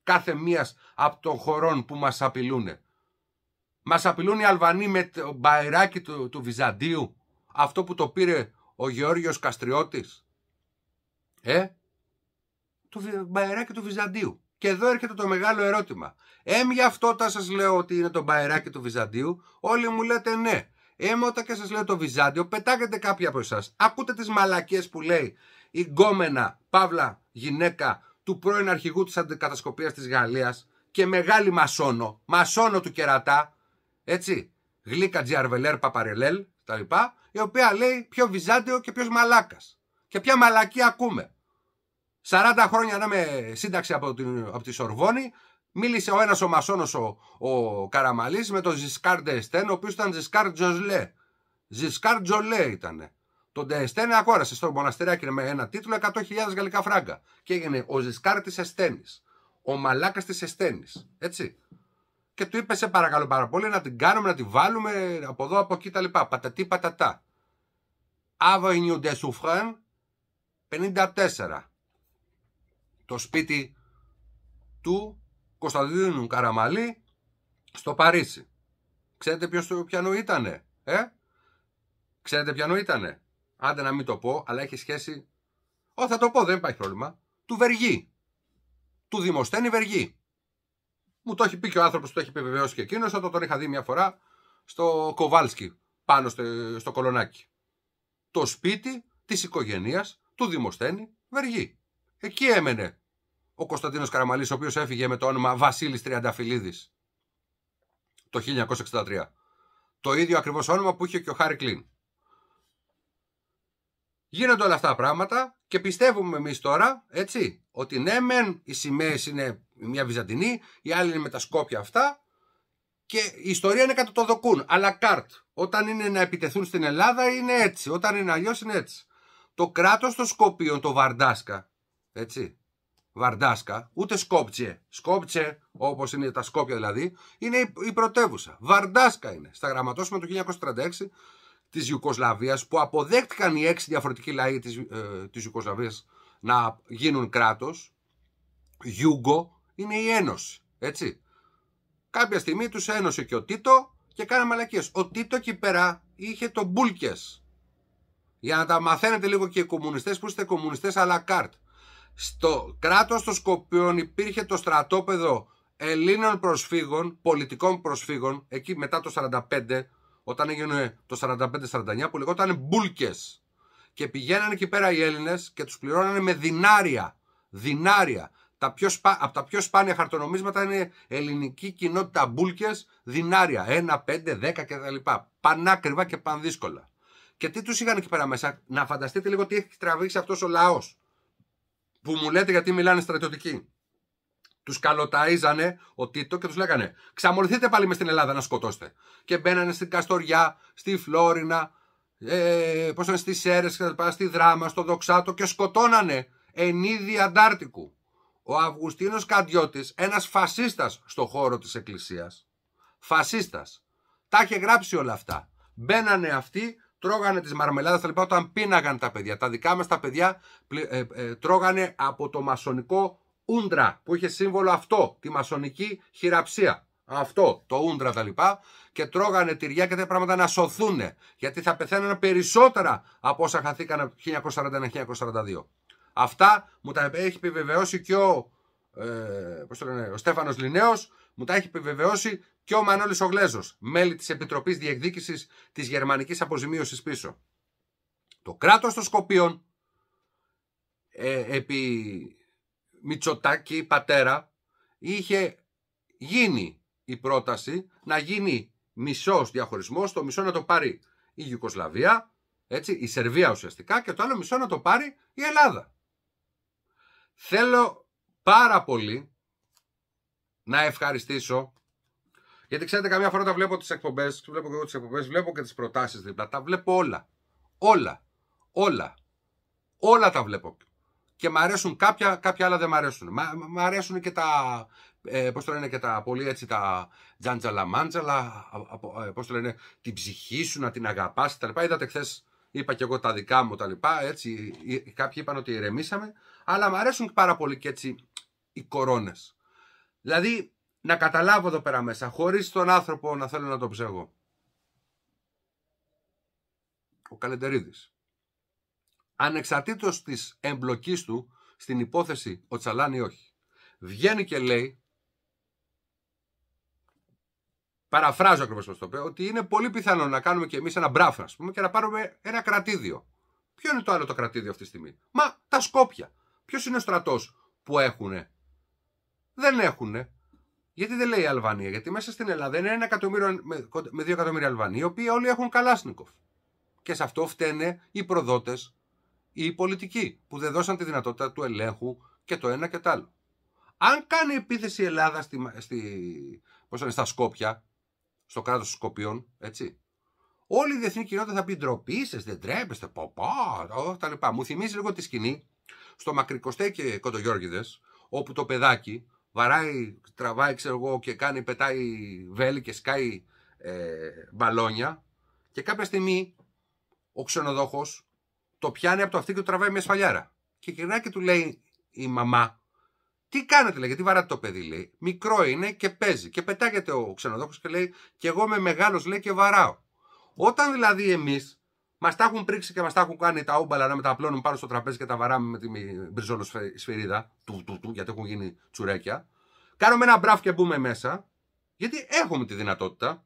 κάθε μίας από των χωρών που μας απειλούν. Μας απειλούν οι Αλβανοί με το μπαϊράκι του, του Βυζαντίου αυτό που το πήρε ο Γεώργιος Καστριώτης. Ε, του μπαεράκι του Βυζαντίου. Και εδώ έρχεται το μεγάλο ερώτημα. Έμ γι' αυτό όταν σας λέω ότι είναι το μπαεράκι του Βυζαντίου, όλοι μου λέτε ναι. Έμ όταν και σας λέω το Βυζάντιο, πετάγετε κάποια από εσάς. Ακούτε τις μαλακίες που λέει η γκόμενα, παύλα, γυναίκα του πρώην αρχηγού της αντικατασκοπίας της Γαλλίας και μεγάλη μασόνο, μασόνο του κερατά, έτσι, Γλίκα τζιαρβελέρ παπαρελέλ, τα η οποία λέει ποιο Βυζάντιο και ποιο Μαλάκας. Και ποια μαλακή ακούμε. 40 χρόνια να με σύνταξη από, την, από τη Σορβόνη, μίλησε ο ένας ο Μασόνος ο, ο Καραμαλής με τον Ζισκάρ Ντεεστέν, ο οποίος ήταν Ζισκάρ Τζοζλέ. Ζισκάρ Τζολέ ήταν. Τον Ντεεστέν αγόρασε στο μοναστηράκι με ένα τίτλο 100.000 γαλλικά φράγκα. Και έγινε ο Ζισκάρ της Εστένης. Ο Μαλάκας της Εστένης. Έτσι και του είπε: Σε παρακαλώ πάρα πολύ να την κάνουμε, να την βάλουμε από εδώ, από εκεί τα λοιπά. Πατατή, πατατά. Avenue de Souffren 54. Το σπίτι του Κωνσταντίνου Καραμαλή στο Παρίσι. Ξέρετε ποιος το πιανού ήτανε, ε? Ξέρετε πιανού ήτανε. Άντε να μην το πω, αλλά έχει σχέση... Ω, θα το πω, δεν υπάρχει πρόβλημα. Του Βεργή. Του Δημοσθένη Βεργή. Μου το έχει πει και ο άνθρωπος, το έχει επιβεβαιώσει και εκείνος όταν τον είχα δει μια φορά στο Κοβάλσκι, πάνω στο, στο κολονάκι. Το σπίτι της οικογένειας του Δημοσθένη Βεργή. Εκεί έμενε ο Κωνσταντίνος Καραμαλής, ο οποίος έφυγε με το όνομα Βασίλης Τριανταφυλλίδης το 1963. Το ίδιο ακριβώς όνομα που είχε και ο Χάρη Κλίν. Γίνονται όλα αυτά τα πράγματα και πιστεύουμε εμείς τώρα, έτσι, ότι ναι, μεν οι σημαίες είναι μια Βυζαντινή, η άλλη είναι με τα Σκόπια αυτά. Και η ιστορία είναι κατά το δοκούν. Αλλά καρτ. Όταν είναι να επιτεθούν στην Ελλάδα είναι έτσι. Όταν είναι αλλιώς είναι έτσι. Το κράτος των Σκοπίων, το Βαρντάσκα, έτσι, Βαρντάσκα, ούτε Σκόπτσε. Σκόπτσε, όπως είναι τα Σκόπια δηλαδή, είναι η πρωτεύουσα. Βαρντάσκα είναι. Στα γραμματώσουμε του 1936 της Ιουκοσλαβίας, που αποδέχτηκαν οι έξι διαφορετικοί λαοί της ε, Ιουκοσλαβίας να γίνουν κράτος. Γιούγκο, είναι η Ένωση. Έτσι. Κάποια στιγμή τους ένωσε και ο Τίτο και κάναμε μαλακίες. Ο Τίτο εκεί πέρα είχε το Μπούλκε. Για να τα μαθαίνετε λίγο και οι κομμουνιστές που είστε κομμουνιστές αλλά καρτ. Στο κράτος των Σκοπιών υπήρχε το στρατόπεδο Ελλήνων προσφύγων, πολιτικών προσφύγων, εκεί μετά το 45, όταν έγινε το 45-49, που λεγόταν Μπούλκες. Και πηγαίνανε εκεί πέρα οι Έλληνες και τους πληρώνανε με δυνάρια. Δυνάρια τα πιο σπα... από τα πιο σπάνια χαρτονομίσματα είναι ελληνική κοινότητα μπουλκες, δινάρια, 1, 5, 10 κτλ. Πανάκριβα και πανδύσκολα. Και τι τους είχαν εκεί πέρα μέσα, να φανταστείτε λίγο τι έχει τραβήξει αυτός ο λαός. Που μου λέτε γιατί μιλάνε στρατιωτικοί. Τους καλοταΐζανε ο Τίτο και τους λέγανε Ξαμολυθείτε πάλι μες στην Ελλάδα να σκοτώσετε. Και μπαίνανε στην Καστοριά, στη Φλόρινα, ε, πώς ήταν στις Σέρες, στη Δράμα, στο Δοξάτο και σκοτώνανε ενίδη Αντάρτικου ο Αυγουστίνος Καντιώτης, ένας φασίστας στο χώρο της Εκκλησίας, φασίστας, τα είχε γράψει όλα αυτά. Μπαίνανε αυτοί, τρώγανε τις μαρμελάδες, τα λοιπά, όταν πίναγαν τα παιδιά. Τα δικά μας τα παιδιά ε, ε, τρώγανε από το μασονικό ούντρα, που είχε σύμβολο αυτό, τη μασονική χειραψία. Αυτό, το ούντρα τα λοιπά, και τρώγανε τυριά και τα πράγματα να σωθούν, γιατί θα πεθαίνανε περισσότερα από όσα χαθήκαν από 1941-1942. Αυτά μου τα έχει επιβεβαιώσει και ο, ε, πώς το ο Στέφανος Λινέος, μου τα έχει επιβεβαιώσει και ο Μανώλης Ογλέζος, μέλη της Επιτροπής Διεκδίκησης της Γερμανικής Αποζημίωσης πίσω. Το κράτος των Σκοπίων, ε, επί Μητσοτάκη πατέρα, είχε γίνει η πρόταση να γίνει μισός διαχωρισμός, το μισό να το πάρει η Ιουκοσλαβία, έτσι, η Σερβία ουσιαστικά και το άλλο μισό να το πάρει η Ελλάδα. Θέλω πάρα πολύ να ευχαριστήσω. Γιατί ξέρετε, καμιά φορά τα βλέπω τις εκπομπές, βλέπω και εγώ τις εκπομπές, βλέπω και τις προτάσεις δίπλα. Τα βλέπω όλα. Όλα. Όλα. Όλα τα βλέπω. Και μ' αρέσουν κάποια, κάποια άλλα δεν μ' αρέσουν. Μ', αρέσουν και τα. Ε, το λένε και τα πολύ έτσι τα τζάντζαλα μάντζαλα. Ε, το λένε, την ψυχή σου να την αγαπάς κτλ. Είδατε χθες, είπα και εγώ τα δικά μου τα Έτσι, ε, ε, κάποιοι είπαν ότι ηρεμήσαμε αλλά μου αρέσουν πάρα πολύ και έτσι οι κορώνες. Δηλαδή να καταλάβω εδώ πέρα μέσα, χωρίς τον άνθρωπο να θέλω να το ψέγω. Ο Καλεντερίδης. Ανεξαρτήτως της εμπλοκής του στην υπόθεση ο Τσαλάνι όχι. Βγαίνει και λέει, παραφράζω ακριβώς πώς το πω, ότι είναι πολύ πιθανό να κάνουμε και εμείς ένα μπράφα, πούμε, και να πάρουμε ένα κρατήδιο. Ποιο είναι το άλλο το κρατήδιο αυτή τη στιγμή. Μα τα Σκόπια. Ποιος είναι ο στρατός που έχουν. Δεν έχουν. Γιατί δεν λέει η Αλβανία, Γιατί μέσα στην Ελλάδα είναι ένα εκατομμύριο με δύο εκατομμύρια Αλβανοί, οι οποίοι όλοι έχουν Καλάσνικοφ. Και σε αυτό φταίνε οι προδότες, οι πολιτικοί, που δεν δώσαν τη δυνατότητα του ελέγχου και το ένα και το άλλο. Αν κάνει επίθεση η Ελλάδα στη, στη, πώς είναι, στα Σκόπια, στο κράτος των Σκοπίων, έτσι, όλη η διεθνή κοινότητα θα πει ντροπή, δεν τρέπεστε, ποπά, τα λοιπά. Μου θυμίζει λίγο τη σκηνή στο μακρικοστέκι και όπου το παιδάκι βαράει, τραβάει, ξέρω εγώ, και κάνει, πετάει βέλη και σκάει ε, μπαλόνια και κάποια στιγμή ο ξενοδόχος το πιάνει από το αυτί και το τραβάει μια σφαλιάρα. Και γυρνάει και του λέει η μαμά, τι κάνετε, λέει, γιατί βαράτε το παιδί, λέει. Μικρό είναι και παίζει. Και πετάγεται ο ξενοδόχος και λέει, και εγώ είμαι μεγάλος λέει, και βαράω. Όταν δηλαδή εμείς Μας τα έχουν πρίξει και μας τα έχουν κάνει τα όμπαλα να μεταπλώνουν πάνω στο τραπέζι και τα βαράμε με την μπριζόλο σφυρίδα. Του, του, του, γιατί έχουν γίνει τσουρέκια. Κάνουμε ένα μπραφ και μπούμε μέσα. Γιατί έχουμε τη δυνατότητα.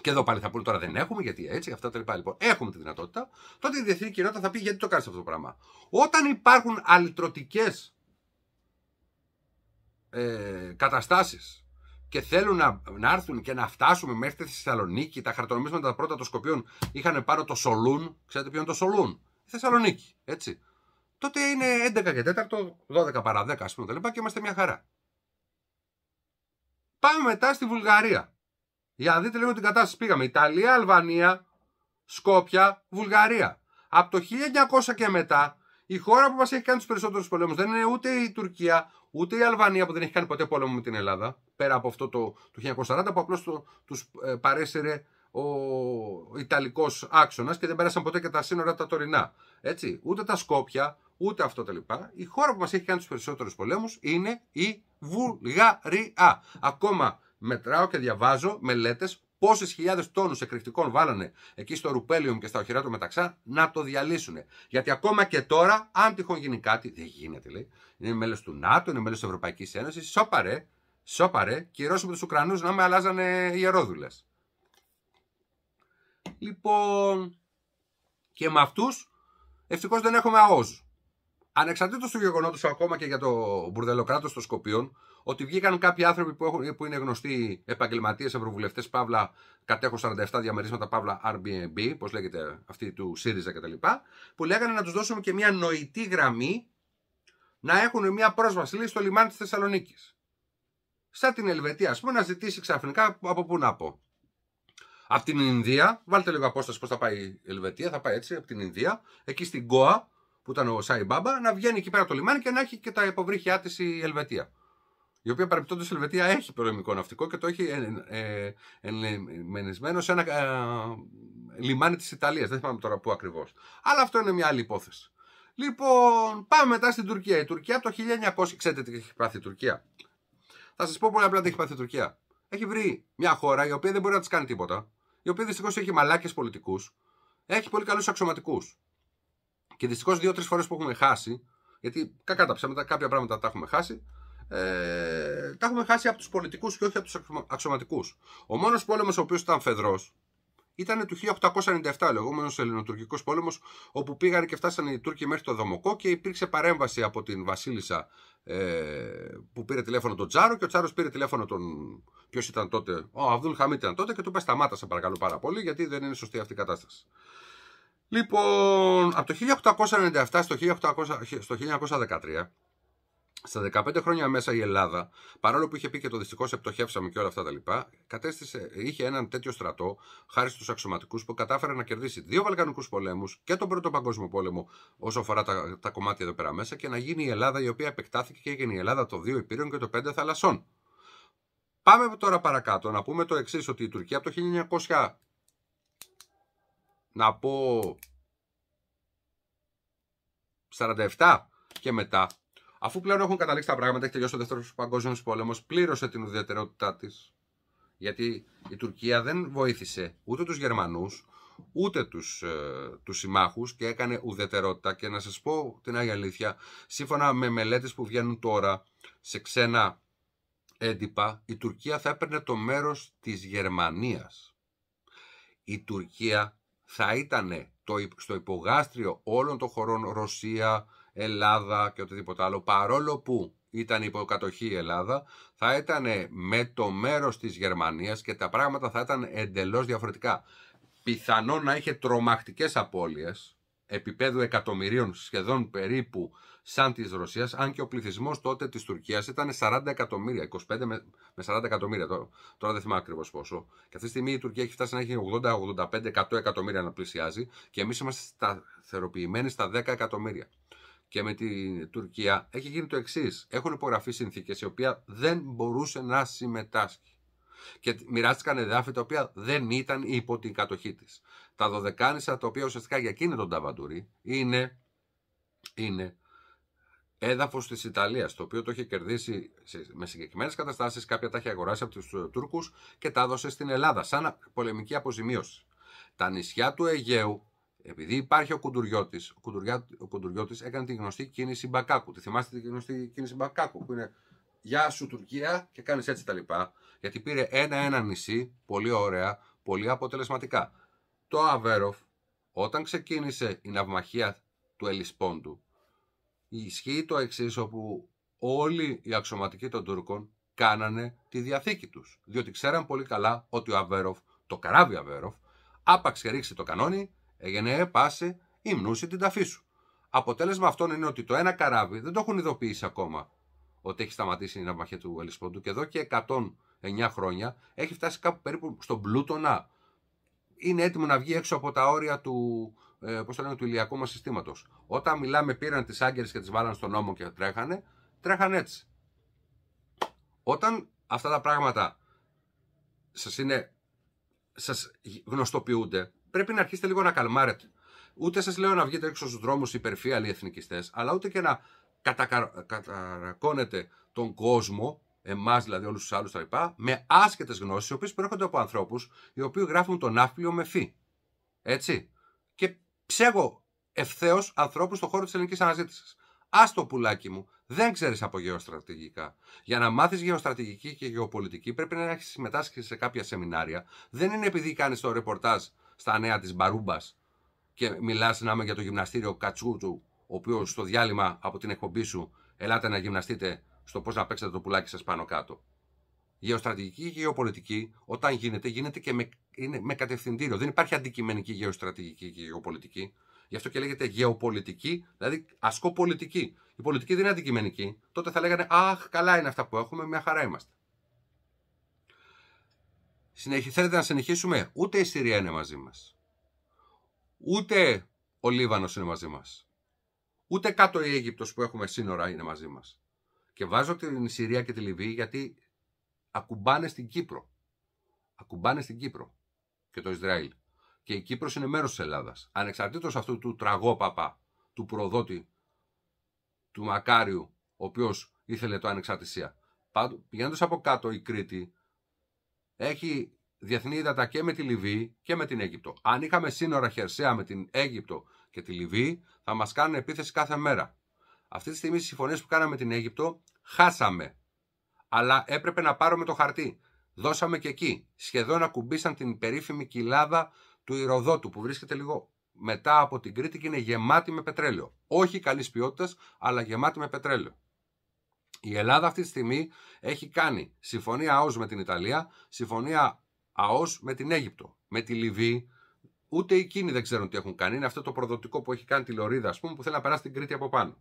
Και εδώ πάλι θα πούνε τώρα δεν έχουμε, γιατί έτσι, αυτά τα λοιπά. Λοιπόν, έχουμε τη δυνατότητα. Τότε η διεθνή κοινότητα θα πει γιατί το κάνεις αυτό το πράγμα. Όταν υπάρχουν αλυτρωτικέ ε, καταστάσεις και θέλουν να, να έρθουν και να φτάσουμε μέχρι τη Θεσσαλονίκη. Τα χαρτονομίσματα πρώτα των Σκοπίων είχαν πάνω το Σολούν. Ξέρετε ποιο είναι το Σολούν. Η Θεσσαλονίκη, έτσι. Τότε είναι 11 και 4, 12 παρά 10, ας πούμε, και είμαστε μια χαρά. Πάμε μετά στη Βουλγαρία. Για να δείτε λίγο την κατάσταση. Πήγαμε Ιταλία, Αλβανία, Σκόπια, Βουλγαρία. Από το 1900 και μετά η χώρα που μας έχει κάνει τους περισσότερους πολέμους. Δεν είναι ούτε η Τουρκία, ούτε η Αλβανία που δεν έχει κάνει ποτέ πόλεμο με την Ελλάδα. Πέρα από αυτό το, το 1940 που απλώς το, τους ε, παρέσυρε ο Ιταλικός άξονας και δεν πέρασαν ποτέ και τα σύνορα τα τωρινά. Έτσι. Ούτε τα Σκόπια, ούτε αυτό τα λοιπά. Η χώρα που μας έχει κάνει τους περισσότερους πολέμους είναι η Βουλγαρία. Ακόμα μετράω και διαβάζω μελέτες Πόσες χιλιάδες τόνους εκρηκτικών βάλανε εκεί στο Ρουπέλιουμ και στα οχυρά του μεταξά να το διαλύσουν. Γιατί ακόμα και τώρα, αν τυχόν γίνει κάτι, δεν γίνεται λέει. Είναι μέλος του ΝΑΤΟ, είναι μέλος της Ευρωπαϊκής Ένωσης. Σόπαρε, σόπαρε και οι Ρώσοι με τους Ουκρανούς να με αλλάζανε ιερόδουλες. Λοιπόν, και με αυτούς ευτυχώς δεν έχουμε ΑΟΖ. Ανεξαρτήτως του γεγονότος, ακόμα και για το μπουρδελόκράτο των Σκοπίων, ότι βγήκαν κάποιοι άνθρωποι που, έχουν, που είναι γνωστοί επαγγελματίες ευρωβουλευτές, παύλα, κατέχουν 47 διαμερίσματα, παύλα, Airbnb, πώς λέγεται αυτή του ΣΥΡΙΖΑ κτλ, που λέγανε να τους δώσουμε και μια νοητή γραμμή να έχουν μια πρόσβαση λέει, στο λιμάνι της Θεσσαλονίκης. Σαν την Ελβετία, ας πούμε, να ζητήσει ξαφνικά από πού να πω. Από την Ινδία, βάλτε λίγο απόσταση πώς θα πάει η Ελβετία, θα πάει έτσι, από την Ινδία, εκεί στην Κόα, που ήταν ο Σάι Μπάμπα, να βγαίνει εκεί πέρα το λιμάνι και να έχει και τα υποβρύχια της η Ελβετία. Η οποία παρεμπιπτόντως η Ελβετία έχει πολεμικό ναυτικό και το έχει ε, ενημενισμένο σε ένα ε, λιμάνι της Ιταλίας. Δεν θυμάμαι τώρα πού ακριβώς. Αλλά αυτό είναι μια άλλη υπόθεση. Λοιπόν, πάμε μετά στην Τουρκία. Η Τουρκία από το 1900. Ξέρετε τι έχει πάθει η Τουρκία. Θα σας πω πολύ απλά τι έχει πάθει η Τουρκία. Έχει βρει μια χώρα η οποία δεν μπορεί να της κάνει τίποτα. Η οποία δυστυχώς έχει μαλάκες πολιτικούς. Έχει πολύ καλούς αξιωματικούς. Και δυστυχώς δύο-τρει φορές που έχουμε χάσει, γιατί κακά τα ψέματα, κάποια πράγματα τα έχουμε χάσει, ε, τα έχουμε χάσει από τους πολιτικούς και όχι από τους αξιωματικούς. Ο μόνος πόλεμος ο οποίος ήταν φεδρός ήταν του 1897, λεγόμενο Ελληνοτουρκικός πόλεμος, όπου πήγαν και φτάσαν οι Τούρκοι μέχρι το Δομοκό και υπήρξε παρέμβαση από την Βασίλισσα ε, που πήρε τηλέφωνο τον Τσάρο και ο Τσάρος πήρε τηλέφωνο τον. Ποιος ήταν τότε, ο Αβδούλ Χαμίτ ήταν τότε και του είπε: Σταμάτα, παρακαλώ πάρα πολύ, γιατί δεν είναι σωστή αυτή η κατάσταση. Λοιπόν, από το 1897 στο, 1800, στο 1913, στα 15 χρόνια μέσα η Ελλάδα, παρόλο που είχε πει και το δυστυχώς επτοχεύσαμε και όλα αυτά τα λοιπά, κατέστησε, είχε έναν τέτοιο στρατό χάρη στους αξιωματικούς που κατάφερε να κερδίσει δύο Βαλκανικούς πολέμους και τον Πρώτο Παγκόσμιο Πόλεμο όσο αφορά τα, τα κομμάτια εδώ πέρα μέσα και να γίνει η Ελλάδα η οποία επεκτάθηκε και έγινε η Ελλάδα το 2 υπήρων και το 5 Θαλασσών. Πάμε τώρα παρακάτω να πούμε το εξής, ότι η Τουρκία από το να πω 47 και μετά, αφού πλέον έχουν καταλήξει τα πράγματα, έχει τελειώσει ο δεύτερος παγκόσμιος πόλεμος, πλήρωσε την ουδετερότητά της. Γιατί η Τουρκία δεν βοήθησε ούτε τους Γερμανούς, ούτε τους, ε, συμμάχους και έκανε ουδετερότητα και να σας πω την άγια αλήθεια σύμφωνα με μελέτες που βγαίνουν τώρα σε ξένα έντυπα η Τουρκία θα έπαιρνε το μέρος της Γερμανίας η Τουρκία θα ήταν το, στο υπογάστριο όλων των χωρών Ρωσία, Ελλάδα και οτιδήποτε άλλο, παρόλο που ήταν υποκατοχή η Ελλάδα, θα ήταν με το μέρος της Γερμανίας και τα πράγματα θα ήταν εντελώς διαφορετικά. Πιθανό να είχε τρομακτικές απώλειες, επίπεδου εκατομμυρίων σχεδόν περίπου σαν της Ρωσίας, αν και ο πληθυσμός τότε της Τουρκίας ήταν 40 εκατομμύρια, 25 με 40 εκατομμύρια, τώρα δεν θυμάμαι ακριβώς πόσο. Και αυτή τη στιγμή η Τουρκία έχει φτάσει να έχει 80, 85, 100 εκατομμύρια να πλησιάζει και εμείς είμαστε σταθεροποιημένοι στα 10 εκατομμύρια. Και με την Τουρκία έχει γίνει το εξής. Έχουν υπογραφεί συνθήκες οι οποία δεν μπορούσε να συμμετάσχει. Και μοιράστηκαν εδάφη τα οποία δεν ήταν υπό την κατοχή της. Τα δωδεκάνησα, τα οποία ουσιαστικά για εκείνη τον Ταβαντουρή είναι, είναι έδαφος της Ιταλίας, το οποίο το είχε κερδίσει με συγκεκριμένες καταστάσεις. Κάποια τα είχε αγοράσει από τους ε, Τούρκους και τα έδωσε στην Ελλάδα, σαν πολεμική αποζημίωση. Τα νησιά του Αιγαίου, επειδή υπάρχει ο Κουντουριώτης, ο, ο Κουντουριώτης έκανε τη γνωστή κίνηση Μπακάκου. Τη θυμάστε τη γνωστή κίνηση Μπακάκου, που είναι Γεια σου Τουρκία και κάνεις έτσι τα λοιπά. Γιατί πήρε ένα-ένα νησί, πολύ ωραία, πολύ αποτελεσματικά. Το Αβέροφ, όταν ξεκίνησε η ναυμαχία του Ελισπόντου, ισχύει το εξής όπου όλοι οι αξιωματικοί των Τούρκων κάνανε τη διαθήκη τους. Διότι ξέραν πολύ καλά ότι ο Αβέροφ, το καράβι Αβέροφ, άπαξ και ρίξει το κανόνι, έγινε πάση μνούση την ταφή σου. Αποτέλεσμα αυτών είναι ότι το ένα καράβι δεν το έχουν ειδοποιήσει ακόμα ότι έχει σταματήσει η ναυμαχία του Ελισπόντου και εδώ και 109 χρόνια έχει φτάσει κάπου περίπου στον πλούτονα. Είναι έτοιμο να βγει έξω από τα όρια του, ε, το λένε, του ηλιακού μας συστήματος. Όταν μιλάμε, πήραν τις άγκερε και τις βάλαν στον νόμο και τρέχανε, τρέχαν έτσι. Όταν αυτά τα πράγματα σας είναι. γνωστοποιούνται, πρέπει να αρχίσετε λίγο να καλμάρετε. Ούτε σας λέω να βγείτε έξω στους δρόμους υπερφύαλοι εθνικιστές, αλλά ούτε και να καταρακώνετε τον κόσμο, εμάς δηλαδή όλους τους άλλους τα λοιπά, με άσχετες γνώσεις, οι οποίες προέρχονται από ανθρώπους οι οποίοι γράφουν τον ναύπλιο με φύ. Έτσι. Και ψέγω ευθέως ανθρώπους στον χώρο της ελληνικής αναζήτησης. Ας το πουλάκι μου. Δεν ξέρεις από γεωστρατηγικά. Για να μάθεις γεωστρατηγική και γεωπολιτική πρέπει να έχεις συμμετάσχει σε κάποια σεμινάρια. Δεν είναι επειδή κάνεις το ρεπορτάζ στα νέα της Μπαρούμπας και μιλάς να είμαι για το γυμναστήριο Κατσούτου, ο οποίος στο διάλειμμα από την εκπομπή σου ελάτε να γυμναστείτε στο πώς να παίξετε το πουλάκι σας πάνω κάτω γεωστρατηγική και γεωπολιτική, όταν γίνεται, γίνεται και με, είναι με κατευθυντήριο. Δεν υπάρχει αντικειμενική γεωστρατηγική και γεωπολιτική. Γι' αυτό και λέγεται γεωπολιτική, δηλαδή ασκοπολιτική. Η πολιτική δεν είναι αντικειμενική. Τότε θα λέγανε Αχ, καλά είναι αυτά που έχουμε, μια χαρά είμαστε. Συνεχι... Θέλετε να συνεχίσουμε. Ούτε η Συρία είναι μαζί μας. Ούτε ο Λίβανος είναι μαζί μας. Ούτε κάτω η Αίγυπτος που έχουμε σύνορα είναι μαζί μας. Και βάζω την Συρία και τη Λιβύη γιατί ακουμπάνε στην Κύπρο. Ακουμπάνε στην Κύπρο και το Ισραήλ. Και η Κύπρος είναι μέρος της Ελλάδας. Ανεξαρτήτως αυτού του τραγόπαπα, του προδότη, του Μακάριου, ο οποίος ήθελε το ανεξαρτησία. Πηγαίνοντας από κάτω η Κρήτη έχει διεθνή ύδατα και με τη Λιβύη και με την Αίγυπτο. Αν είχαμε σύνορα χερσαία με την Αίγυπτο και τη Λιβύη, θα μας κάνουν επίθεση κάθε μέρα. Αυτή τη στιγμή στις συμφωνίες που κάναμε με την Αίγυπτο, χάσαμε αλλά έπρεπε να πάρουμε το χαρτί. Δώσαμε και εκεί. Σχεδόν ακουμπήσαν την περίφημη κοιλάδα του Ηροδότου που βρίσκεται λίγο μετά από την Κρήτη και είναι γεμάτη με πετρέλαιο. Όχι καλής ποιότητας, αλλά γεμάτη με πετρέλαιο. Η Ελλάδα αυτή τη στιγμή έχει κάνει συμφωνία ΑΟΣ με την Ιταλία, συμφωνία ΑΟΣ με την Αίγυπτο, με τη Λιβύη. Ούτε εκείνοι δεν ξέρουν τι έχουν κάνει. Είναι αυτό το προδοτικό που έχει κάνει τη Λωρίδα, ας πούμε, που θέλει να περάσει την Κρήτη από πάνω.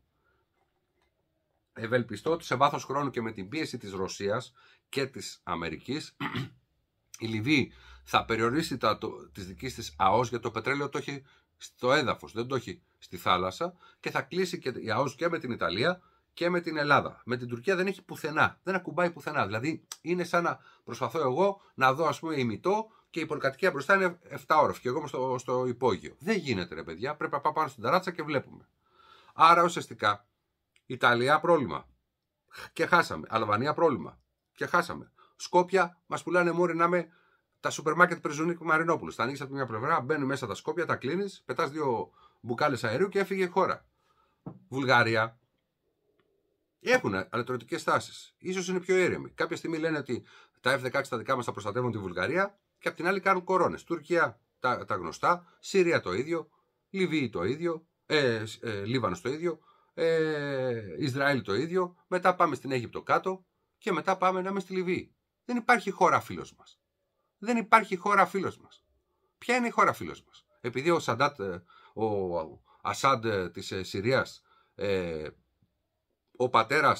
Ευελπιστώ ότι σε βάθος χρόνου και με την πίεση της Ρωσίας και της Αμερικής η Λιβύη θα περιορίσει τα, το, της δικής της ΑΟΣ για το πετρέλαιο το έχει στο έδαφος, δεν το έχει στη θάλασσα και θα κλείσει και η ΑΟΣ και με την Ιταλία και με την Ελλάδα. Με την Τουρκία δεν έχει πουθενά, δεν ακουμπάει πουθενά. Δηλαδή είναι σαν να προσπαθώ εγώ να δω ας πούμε ημιτό και η πολυκατοικία μπροστά είναι 7 ώρες και εγώ είμαι στο, στο υπόγειο. Δεν γίνεται ρε παιδιά, πρέπει να πάω πάνω στην ταράτσα και βλέπουμε. Άρα ουσιαστικά Ιταλία πρόβλημα. Και χάσαμε. Αλβανία πρόβλημα. Και χάσαμε. Σκόπια μας πουλάνε μόρι να με τα σούπερ μάρκετ Πρεζουνίκου Μαρινόπουλου. Τα ανοίξει από μια πλευρά, μπαίνουν μέσα τα σκόπια, τα κλείνεις, πετάς δύο μπουκάλες αερίου και έφυγε η χώρα. Βουλγαρία. Έχουν αλετρωτικέ τάσει. σω είναι πιο έρεμοι. Κάποια στιγμή λένε ότι τα F-16 τα δικά μας θα προστατεύουν τη Βουλγαρία και απ' την άλλη κάνουν κορώνες. Τουρκία τα, τα γνωστά, Συρία το ίδιο, Λιβύη το ίδιο, ε, ε, Λίβανος το ίδιο ε, Ισραήλ το ίδιο, μετά πάμε στην Αίγυπτο κάτω και μετά πάμε να είμαι στη Λιβύη. Δεν υπάρχει χώρα φίλος μας. Δεν υπάρχει χώρα φίλος μας. Ποια είναι η χώρα φίλος μας. Επειδή ο, Σαντάτ, ε, ο Ασάντ ε, της ε, Συρίας, ε, ο πατέρας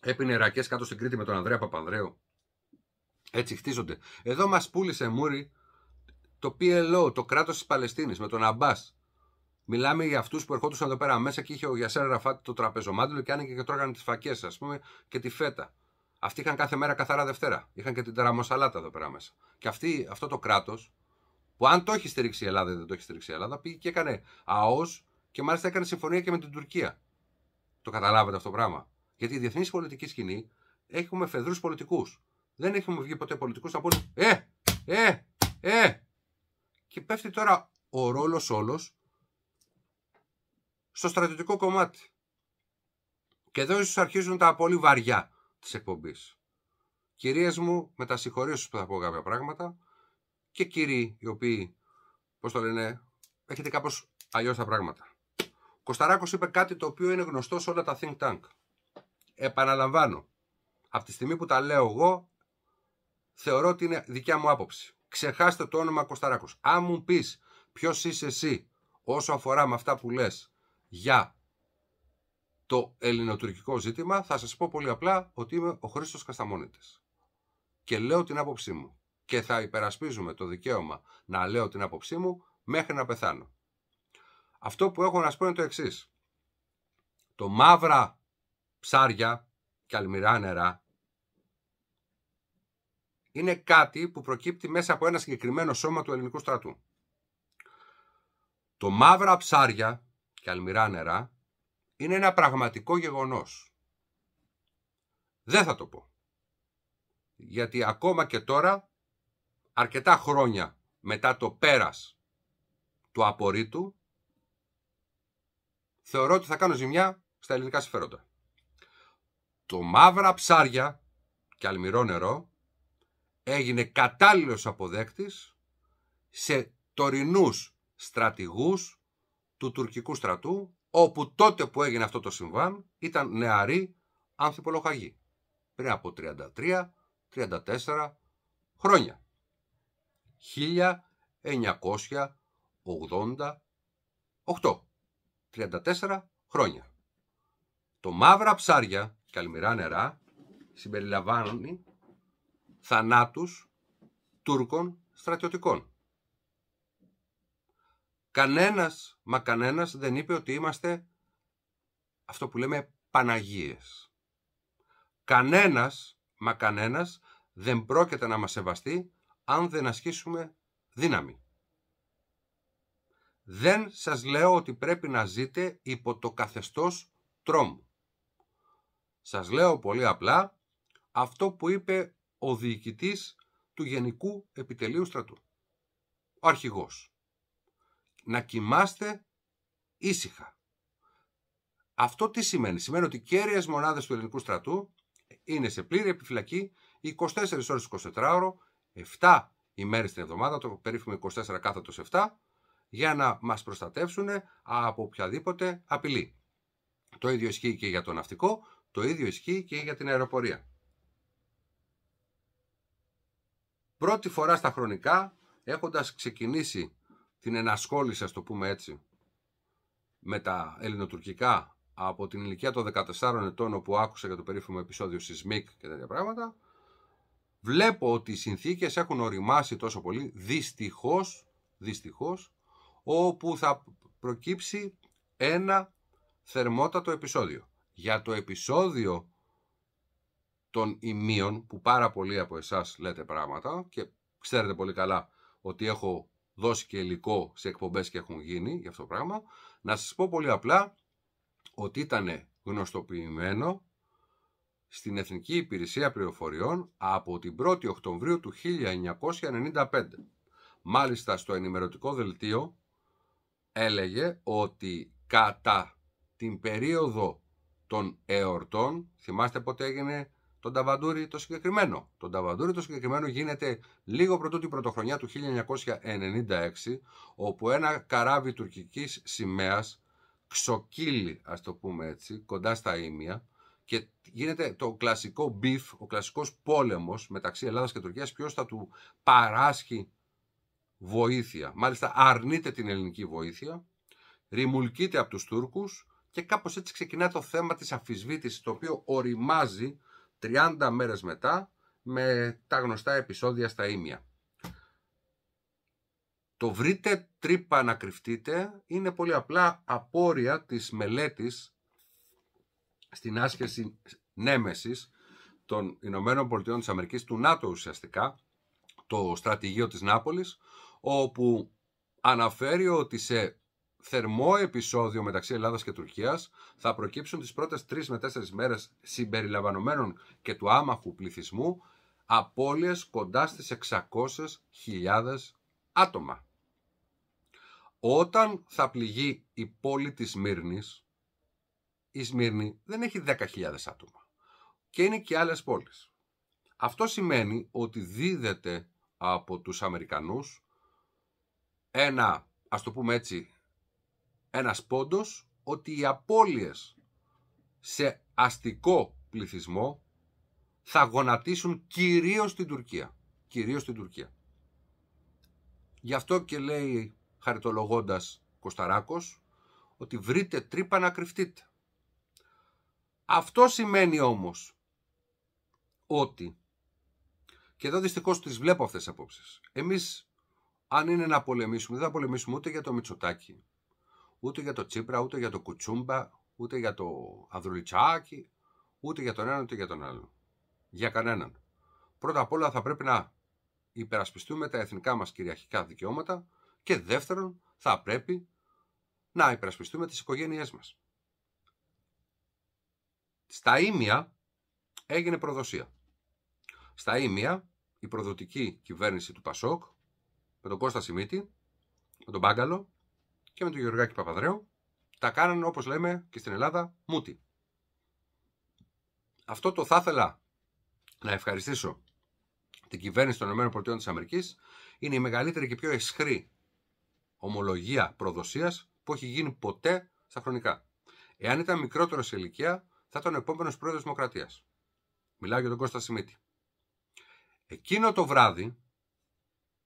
έπινε ρακές κάτω στην Κρήτη με τον Ανδρέα Παπανδρέου. Έτσι χτίζονται. Εδώ μας πούλησε Μούρι το PLO, το κράτος της Παλαιστίνης, με τον Αμπάς. Μιλάμε για αυτούς που ερχόντουσαν εδώ πέρα μέσα και είχε ο Γιασέρα Ραφάτη το τραπεζομάντιλο και άνοιγε και τρώγανε τις φακές, ας πούμε, και τη φέτα. Αυτοί είχαν κάθε μέρα καθαρά Δευτέρα. Είχαν και την τραμμοσαλάτα εδώ πέρα μέσα. Και αυτοί, αυτό το κράτος, που αν το έχει στηρίξει η Ελλάδα ή δεν το έχει στηρίξει η Ελλάδα, πήγε και έκανε ΑΟΣ και μάλιστα έκανε συμφωνία και με την Τουρκία. Το καταλάβετε αυτό το πράγμα. Γιατί η διεθνής πολιτική σκηνή έχουμε φεδρούς πολιτικούς. Δεν έχουμε βγει ποτέ πολιτικούς να πούνε Ε! Ε! Ε! Και πέφτει τώρα ο ρόλος όλος στο στρατιωτικό κομμάτι. Και εδώ ίσως αρχίζουν τα πολύ βαριά της εκπομπής. Κυρίες μου, με τα συγχωρήσεις που θα πω κάποια πράγματα και κύριοι οι οποίοι, πώς το λένε, έχετε κάπως αλλιώς τα πράγματα. Ο είπε κάτι το οποίο είναι γνωστό σε όλα τα think tank. Επαναλαμβάνω. Από τη στιγμή που τα λέω εγώ, θεωρώ ότι είναι δικιά μου άποψη. Ξεχάστε το όνομα Κωνσταράκος. Αν μου πεις ποιος είσαι εσύ όσο αφορά με αυτά που λες για το ελληνοτουρκικό ζήτημα θα σας πω πολύ απλά ότι είμαι ο Χρήστος Κασταμόνητης. Και λέω την άποψή μου. Και θα υπερασπίζουμε το δικαίωμα να λέω την άποψή μου μέχρι να πεθάνω. Αυτό που έχω να σας πω είναι το εξής. Το μαύρα ψάρια και αλμυρά νερά είναι κάτι που προκύπτει μέσα από ένα συγκεκριμένο σώμα του ελληνικού στρατού. Το μαύρα ψάρια και αλμυρά νερά είναι ένα πραγματικό γεγονός. Δεν θα το πω. Γιατί ακόμα και τώρα, αρκετά χρόνια μετά το πέρας του απορρίτου, θεωρώ ότι θα κάνω ζημιά στα ελληνικά συμφέροντα. Το μαύρα ψάρια και αλμυρό νερό έγινε κατάλληλος αποδέκτης σε τωρινούς στρατηγούς του τουρκικού στρατού, όπου τότε που έγινε αυτό το συμβάν ήταν νεαροί ανθιπολοχαγοί. Πριν από 33-34 χρόνια. 1988. 34 χρόνια. Το μαύρα ψάρια, αλμυρά νερά, συμπεριλαμβάνει θανάτους Τούρκων στρατιωτικών. Κανένας, μα κανένας δεν είπε ότι είμαστε αυτό που λέμε Παναγίες. Κανένας, μα κανένας δεν πρόκειται να μας σεβαστεί αν δεν ασκήσουμε δύναμη. Δεν σας λέω ότι πρέπει να ζείτε υπό το καθεστώς τρόμου. Σας λέω πολύ απλά αυτό που είπε ο διοικητής του Γενικού Επιτελείου Στρατού. Ο αρχηγός να κοιμάστε ήσυχα. Αυτό τι σημαίνει. Σημαίνει ότι κέρυες μονάδες του ελληνικού στρατού είναι σε πλήρη επιφυλακή 24 ώρες 24 ώρο, 7 ημέρες την εβδομάδα, το περίφημο 24 κάθετος 7, για να μας προστατεύσουν από οποιαδήποτε απειλή. Το ίδιο ισχύει και για το ναυτικό, το ίδιο ισχύει και για την αεροπορία. Πρώτη φορά στα χρονικά, έχοντας ξεκινήσει την ενασχόληση, ας το πούμε έτσι, με τα ελληνοτουρκικά από την ηλικία των 14 ετών όπου άκουσα για το περίφημο επεισόδιο Σισμικ και τέτοια πράγματα, βλέπω ότι οι συνθήκες έχουν οριμάσει τόσο πολύ, δυστυχώς, δυστυχώς, όπου θα προκύψει ένα θερμότατο επεισόδιο. Για το επεισόδιο των ημείων, που πάρα πολλοί από εσάς λέτε πράγματα και ξέρετε πολύ καλά ότι έχω δώσει και υλικό σε εκπομπές και έχουν γίνει για αυτό το πράγμα. Να σας πω πολύ απλά ότι ήταν γνωστοποιημένο στην Εθνική Υπηρεσία Πληροφοριών από την 1η Οκτωβρίου του 1995. Μάλιστα στο ενημερωτικό δελτίο έλεγε ότι κατά την περίοδο των εορτών, θυμάστε πότε έγινε τον Ταβαντούρη το συγκεκριμένο. Τον Ταβαντούρη το συγκεκριμένο γίνεται λίγο πρωτού την πρωτοχρονιά του 1996, όπου ένα καράβι τουρκικής σημαίας ξοκύλει, ας το πούμε έτσι, κοντά στα Ήμια και γίνεται το κλασικό μπιφ, ο κλασικός πόλεμος μεταξύ Ελλάδας και Τουρκίας, ποιος θα του παράσχει βοήθεια. Μάλιστα αρνείται την ελληνική βοήθεια, ρημουλκείται από τους Τούρκους και κάπως έτσι ξεκινά το θέμα της αφισβήτησης, το οποίο οριμάζει 30 μέρες μετά με τα γνωστά επεισόδια στα Ήμια. Το βρείτε τρύπα να κρυφτείτε είναι πολύ απλά απόρρια της μελέτης στην άσκηση νέμεσης των Ηνωμένων Πολιτειών της Αμερικής, του ΝΑΤΟ ουσιαστικά, το στρατηγείο της Νάπολης, όπου αναφέρει ότι σε θερμό επεισόδιο μεταξύ Ελλάδας και Τουρκίας θα προκύψουν τις πρώτες 3 με 4 μέρες συμπεριλαμβανομένων και του άμαχου πληθυσμού απώλειες κοντά στις 600.000 άτομα. Όταν θα πληγεί η πόλη της Σμύρνης, η Σμύρνη δεν έχει 10.000 άτομα και είναι και άλλες πόλεις. Αυτό σημαίνει ότι δίδεται από τους Αμερικανούς ένα, ας το πούμε έτσι, ένας πόντος ότι οι απώλειες σε αστικό πληθυσμό θα γονατίσουν κυρίως την Τουρκία. Κυρίως την Τουρκία. Γι' αυτό και λέει χαριτολογώντας Κωνσταράκος ότι βρείτε τρύπα να κρυφτείτε. Αυτό σημαίνει όμως ότι και εδώ δυστυχώς τις βλέπω αυτές τις απόψεις. Εμείς αν είναι να πολεμήσουμε δεν θα πολεμήσουμε ούτε για το Μητσοτάκι ούτε για το Τσίπρα, ούτε για το Κουτσούμπα, ούτε για το Ανδρουλιτσάκι, ούτε για τον έναν ούτε για τον άλλον. Για κανέναν. Πρώτα απ' όλα θα πρέπει να υπερασπιστούμε τα εθνικά μας κυριαρχικά δικαιώματα και δεύτερον θα πρέπει να υπερασπιστούμε τις οικογένειές μας. Στα Ήμια έγινε προδοσία. Στα Ήμια η προδοτική κυβέρνηση του Πασόκ με τον Κώστα Σιμίτη, με τον Μπάγκαλο, και με τον Γεωργάκη Παπαδρέου τα κάνανε, όπως λέμε και στην Ελλάδα μούτι. Αυτό το θα ήθελα να ευχαριστήσω την κυβέρνηση των ΗΠΑ είναι η μεγαλύτερη και πιο εσχρή ομολογία προδοσίας που έχει γίνει ποτέ στα χρονικά. Εάν ήταν μικρότερο σε ηλικία, θα ήταν ο επόμενος πρόεδρος Δημοκρατίας. Μιλάω για τον Κώστα Σιμίτη. Εκείνο το βράδυ,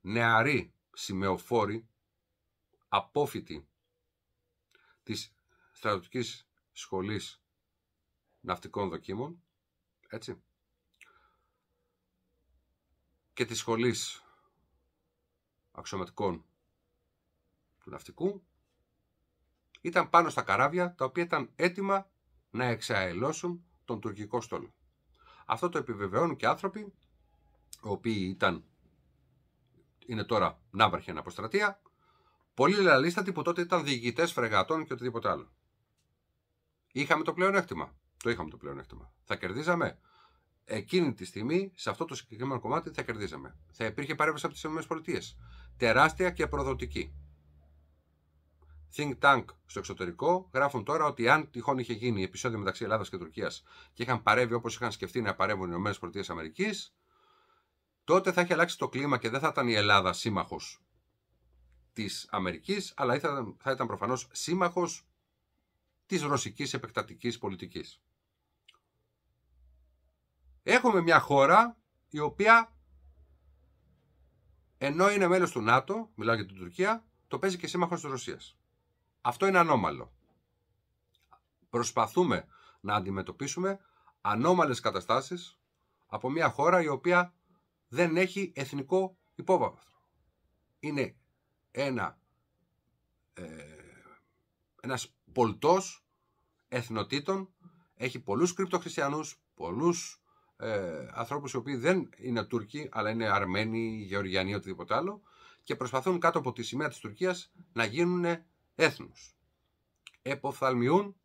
νεαροί σημεοφόροι απόφοιτοι της στρατιωτικής σχολής ναυτικών δοκίμων, έτσι, και της σχολής αξιωματικών του ναυτικού, ήταν πάνω στα καράβια τα οποία ήταν έτοιμα να εξαελώσουν τον τουρκικό στόλο. Αυτό το επιβεβαιώνουν και άνθρωποι, οι οποίοι ήταν, είναι τώρα ναύαρχοι αναποστρατεία, Πολύ λαλίστατοι που τότε ήταν διηγητές φρεγατών και οτιδήποτε άλλο. Είχαμε το πλεονέκτημα. Το είχαμε το πλεονέκτημα. Θα κερδίζαμε. Εκείνη τη στιγμή, σε αυτό το συγκεκριμένο κομμάτι, θα κερδίζαμε. Θα υπήρχε παρέμβαση από τις ΗΠΑ. Τεράστια και προδοτική. Think Tank στο εξωτερικό γράφουν τώρα ότι αν τυχόν είχε γίνει επεισόδιο μεταξύ Ελλάδας και Τουρκίας και είχαν παρέμβει όπως είχαν σκεφτεί να παρέμβουν οι ΗΠΑ, τότε θα είχε αλλάξει το κλίμα και δεν θα ήταν η Ελλάδα σύμμαχος της Αμερικής, αλλά θα ήταν προφανώς σύμμαχος της ρωσικής επεκτατικής πολιτικής. Έχουμε μια χώρα η οποία ενώ είναι μέλος του ΝΑΤΟ, μιλάω για την Τουρκία, το παίζει και σύμμαχος της Ρωσίας. Αυτό είναι ανώμαλο. Προσπαθούμε να αντιμετωπίσουμε ανώμαλες καταστάσεις από μια χώρα η οποία δεν έχει εθνικό υπόβαθρο. Είναι ένα, ε, ένας πολτός εθνοτήτων, έχει πολλούς κρυπτοχριστιανούς, πολλούς ε, ανθρώπους οι οποίοι δεν είναι Τούρκοι, αλλά είναι Αρμένοι, Γεωργιανοί, οτιδήποτε άλλο, και προσπαθούν κάτω από τη σημαία της Τουρκίας να γίνουν έθνους. Εποφθαλμιούν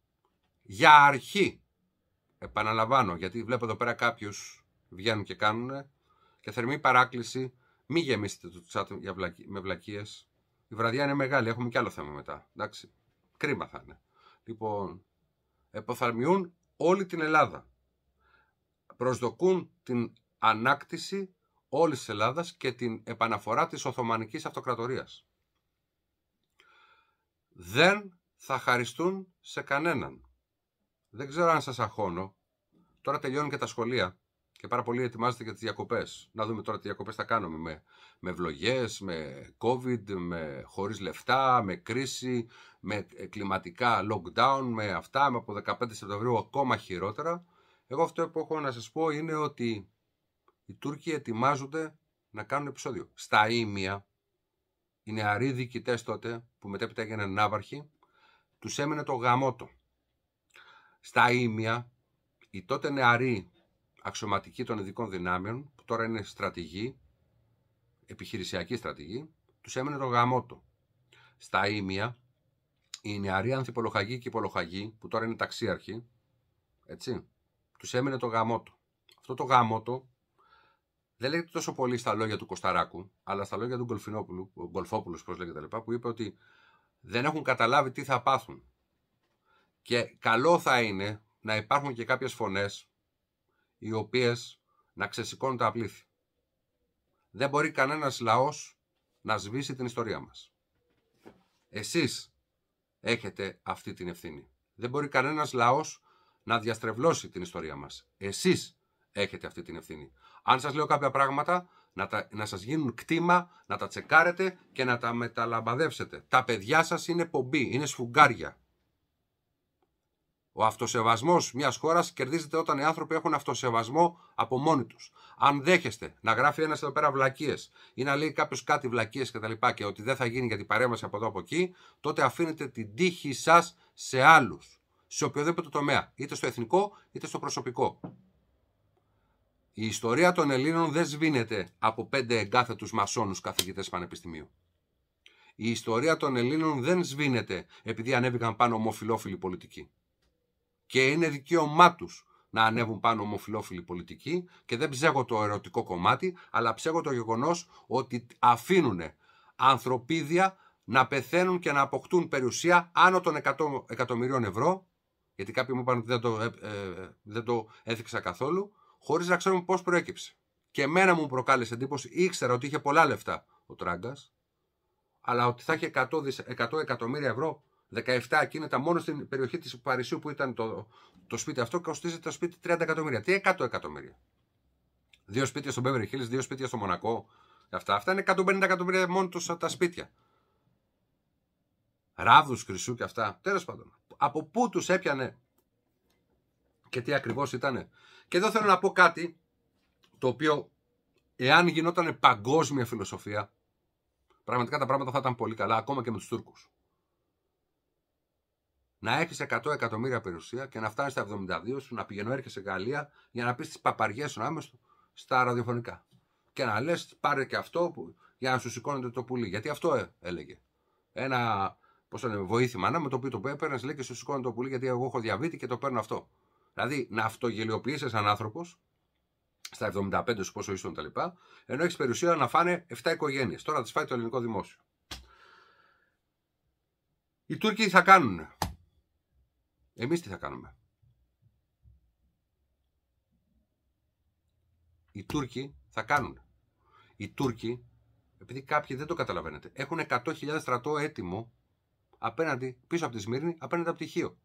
για αρχή. Επαναλαμβάνω, γιατί βλέπω εδώ πέρα κάποιους βγαίνουν και κάνουν και θερμή παράκληση, μη γεμίσετε το chat με βλακίες. Η βραδιά είναι μεγάλη, έχουμε κι άλλο θέμα μετά. Εντάξει. Κρίμα θα είναι. Λοιπόν, εποθαρμιούν όλη την Ελλάδα. Προσδοκούν την ανάκτηση όλης της Ελλάδας και την επαναφορά της Οθωμανικής Αυτοκρατορίας. Δεν θα χαριστούν σε κανέναν. Δεν ξέρω αν σας αχώνω. Τώρα τελειώνουν και τα σχολεία. Και πάρα πολύ ετοιμάζονται για τις διακοπές. Να δούμε τώρα τι διακοπές θα κάνουμε με, με βλογέ, με COVID, με χωρίς λεφτά, με κρίση, με ε, κλιματικά lockdown, με αυτά, με από 15 Σεπτεμβρίου ακόμα χειρότερα. Εγώ αυτό που έχω να σας πω είναι ότι οι Τούρκοι ετοιμάζονται να κάνουν επεισόδιο. Στα ίμια, οι νεαροί διοικητές τότε, που μετέπειτα έγιναν ναύαρχοι, τους έμενε το γαμότο. Στα ίμια, οι τότε νεαροί αξιωματικοί των ειδικών δυνάμεων, που τώρα είναι στρατηγοί, επιχειρησιακή στρατηγοί, τους έμενε το γαμότο. Στα ίμια, οι νεαροί ανθιπολοχαγοί και υπολοχαγοί, που τώρα είναι ταξίαρχοι, έτσι, τους έμενε το γαμώτο. Αυτό το γαμώτο, δεν λέγεται τόσο πολύ στα λόγια του Κωσταράκου, αλλά στα λόγια του Γκολφινόπουλου, ο λέγεται λοιπά, που είπε ότι δεν έχουν καταλάβει τι θα πάθουν. Και καλό θα είναι να υπάρχουν και κάποιες φωνές οι οποίες να ξεσηκώνουν τα απλήθι. Δεν μπορεί κανένας λαός να σβήσει την ιστορία μας. Εσείς έχετε αυτή την ευθύνη. Δεν μπορεί κανένας λαός να διαστρεβλώσει την ιστορία μας. Εσείς έχετε αυτή την ευθύνη. Αν σας λέω κάποια πράγματα, να, τα, να σας γίνουν κτήμα, να τα τσεκάρετε και να τα μεταλαμπαδεύσετε. Τα παιδιά σας είναι πομπή, είναι σφουγγάρια. Ο αυτοσεβασμός μιας χώρας κερδίζεται όταν οι άνθρωποι έχουν αυτοσεβασμό από μόνοι τους. Αν δέχεστε να γράφει ένας εδώ πέρα βλακίες ή να λέει κάποιος κάτι βλακίες κτλ. Και, και ότι δεν θα γίνει για την παρέμβαση από εδώ από εκεί, τότε αφήνετε την τύχη σας σε άλλους. Σε οποιοδήποτε τομέα, είτε στο εθνικό είτε στο προσωπικό. Η ιστορία των Ελλήνων δεν σβήνεται από πέντε εγκάθετους μασόνους καθηγητές πανεπιστημίου. Η ιστορία των Ελλήνων δεν σβήνεται επειδή ανέβηκαν πάνω ομοφιλόφιλοι πολιτικοί και είναι δικαίωμά τους να ανέβουν πάνω ομοφυλόφιλοι πολιτικοί και δεν ψέγω το ερωτικό κομμάτι, αλλά ψέγω το γεγονός ότι αφήνουν ανθρωπίδια να πεθαίνουν και να αποκτούν περιουσία άνω των 100 εκατομμυρίων ευρώ, γιατί κάποιοι μου είπαν ότι δεν το, ε, ε, έθιξα καθόλου, χωρίς να ξέρουν πώς προέκυψε. Και εμένα μου προκάλεσε εντύπωση, ήξερα ότι είχε πολλά λεφτά ο Τράγκας, αλλά ότι θα είχε 100, 100 εκατομμύρια ευρώ 17 ακίνητα μόνο στην περιοχή της Παρισιού που ήταν το, το σπίτι αυτό, κοστίζει το σπίτι 30 εκατομμύρια. Τι 100 εκατομμύρια. Δύο σπίτια στο Beverly Hills, δύο σπίτια στο Μονακό. Αυτά, αυτά είναι 150 εκατομμύρια μόνο τους τα σπίτια. Ράβδους χρυσού και αυτά. Τέλος πάντων. Από πού τους έπιανε και τι ακριβώς ήταν. Και εδώ θέλω να πω κάτι το οποίο εάν γινόταν παγκόσμια φιλοσοφία, πραγματικά τα πράγματα θα ήταν πολύ καλά, ακόμα και με τους Τούρκους να έχεις 100 εκατομμύρια περιουσία και να φτάνεις στα 72 σου, να πηγαίνω έρχεσαι σε Γαλλία για να πεις τις παπαριές σου άμεσα στα ραδιοφωνικά. Και να λες, πάρε και αυτό που, για να σου σηκώνεται το πουλί. Γιατί αυτό ε, έλεγε. Ένα πώς λέμε, βοήθημα, να με το πει το έπαιρνες, λέει και σου σηκώνεται το πουλί, γιατί εγώ έχω διαβήτη και το παίρνω αυτό. Δηλαδή να αυτογελιοποιήσεις σαν άνθρωπος στα 75 σου πόσο ήσουν τα λοιπά, ενώ έχεις περιουσία να φάνε 7 οικογένειες. Τώρα τις φάει το ελληνικό δημόσιο. Οι Τούρκοι θα κάνουν εμείς τι θα κάνουμε. Οι Τούρκοι θα κάνουν. Οι Τούρκοι, επειδή κάποιοι δεν το καταλαβαίνετε, έχουν 100.000 στρατό έτοιμο απέναντι, πίσω από τη Σμύρνη, απέναντι από τη Χίο.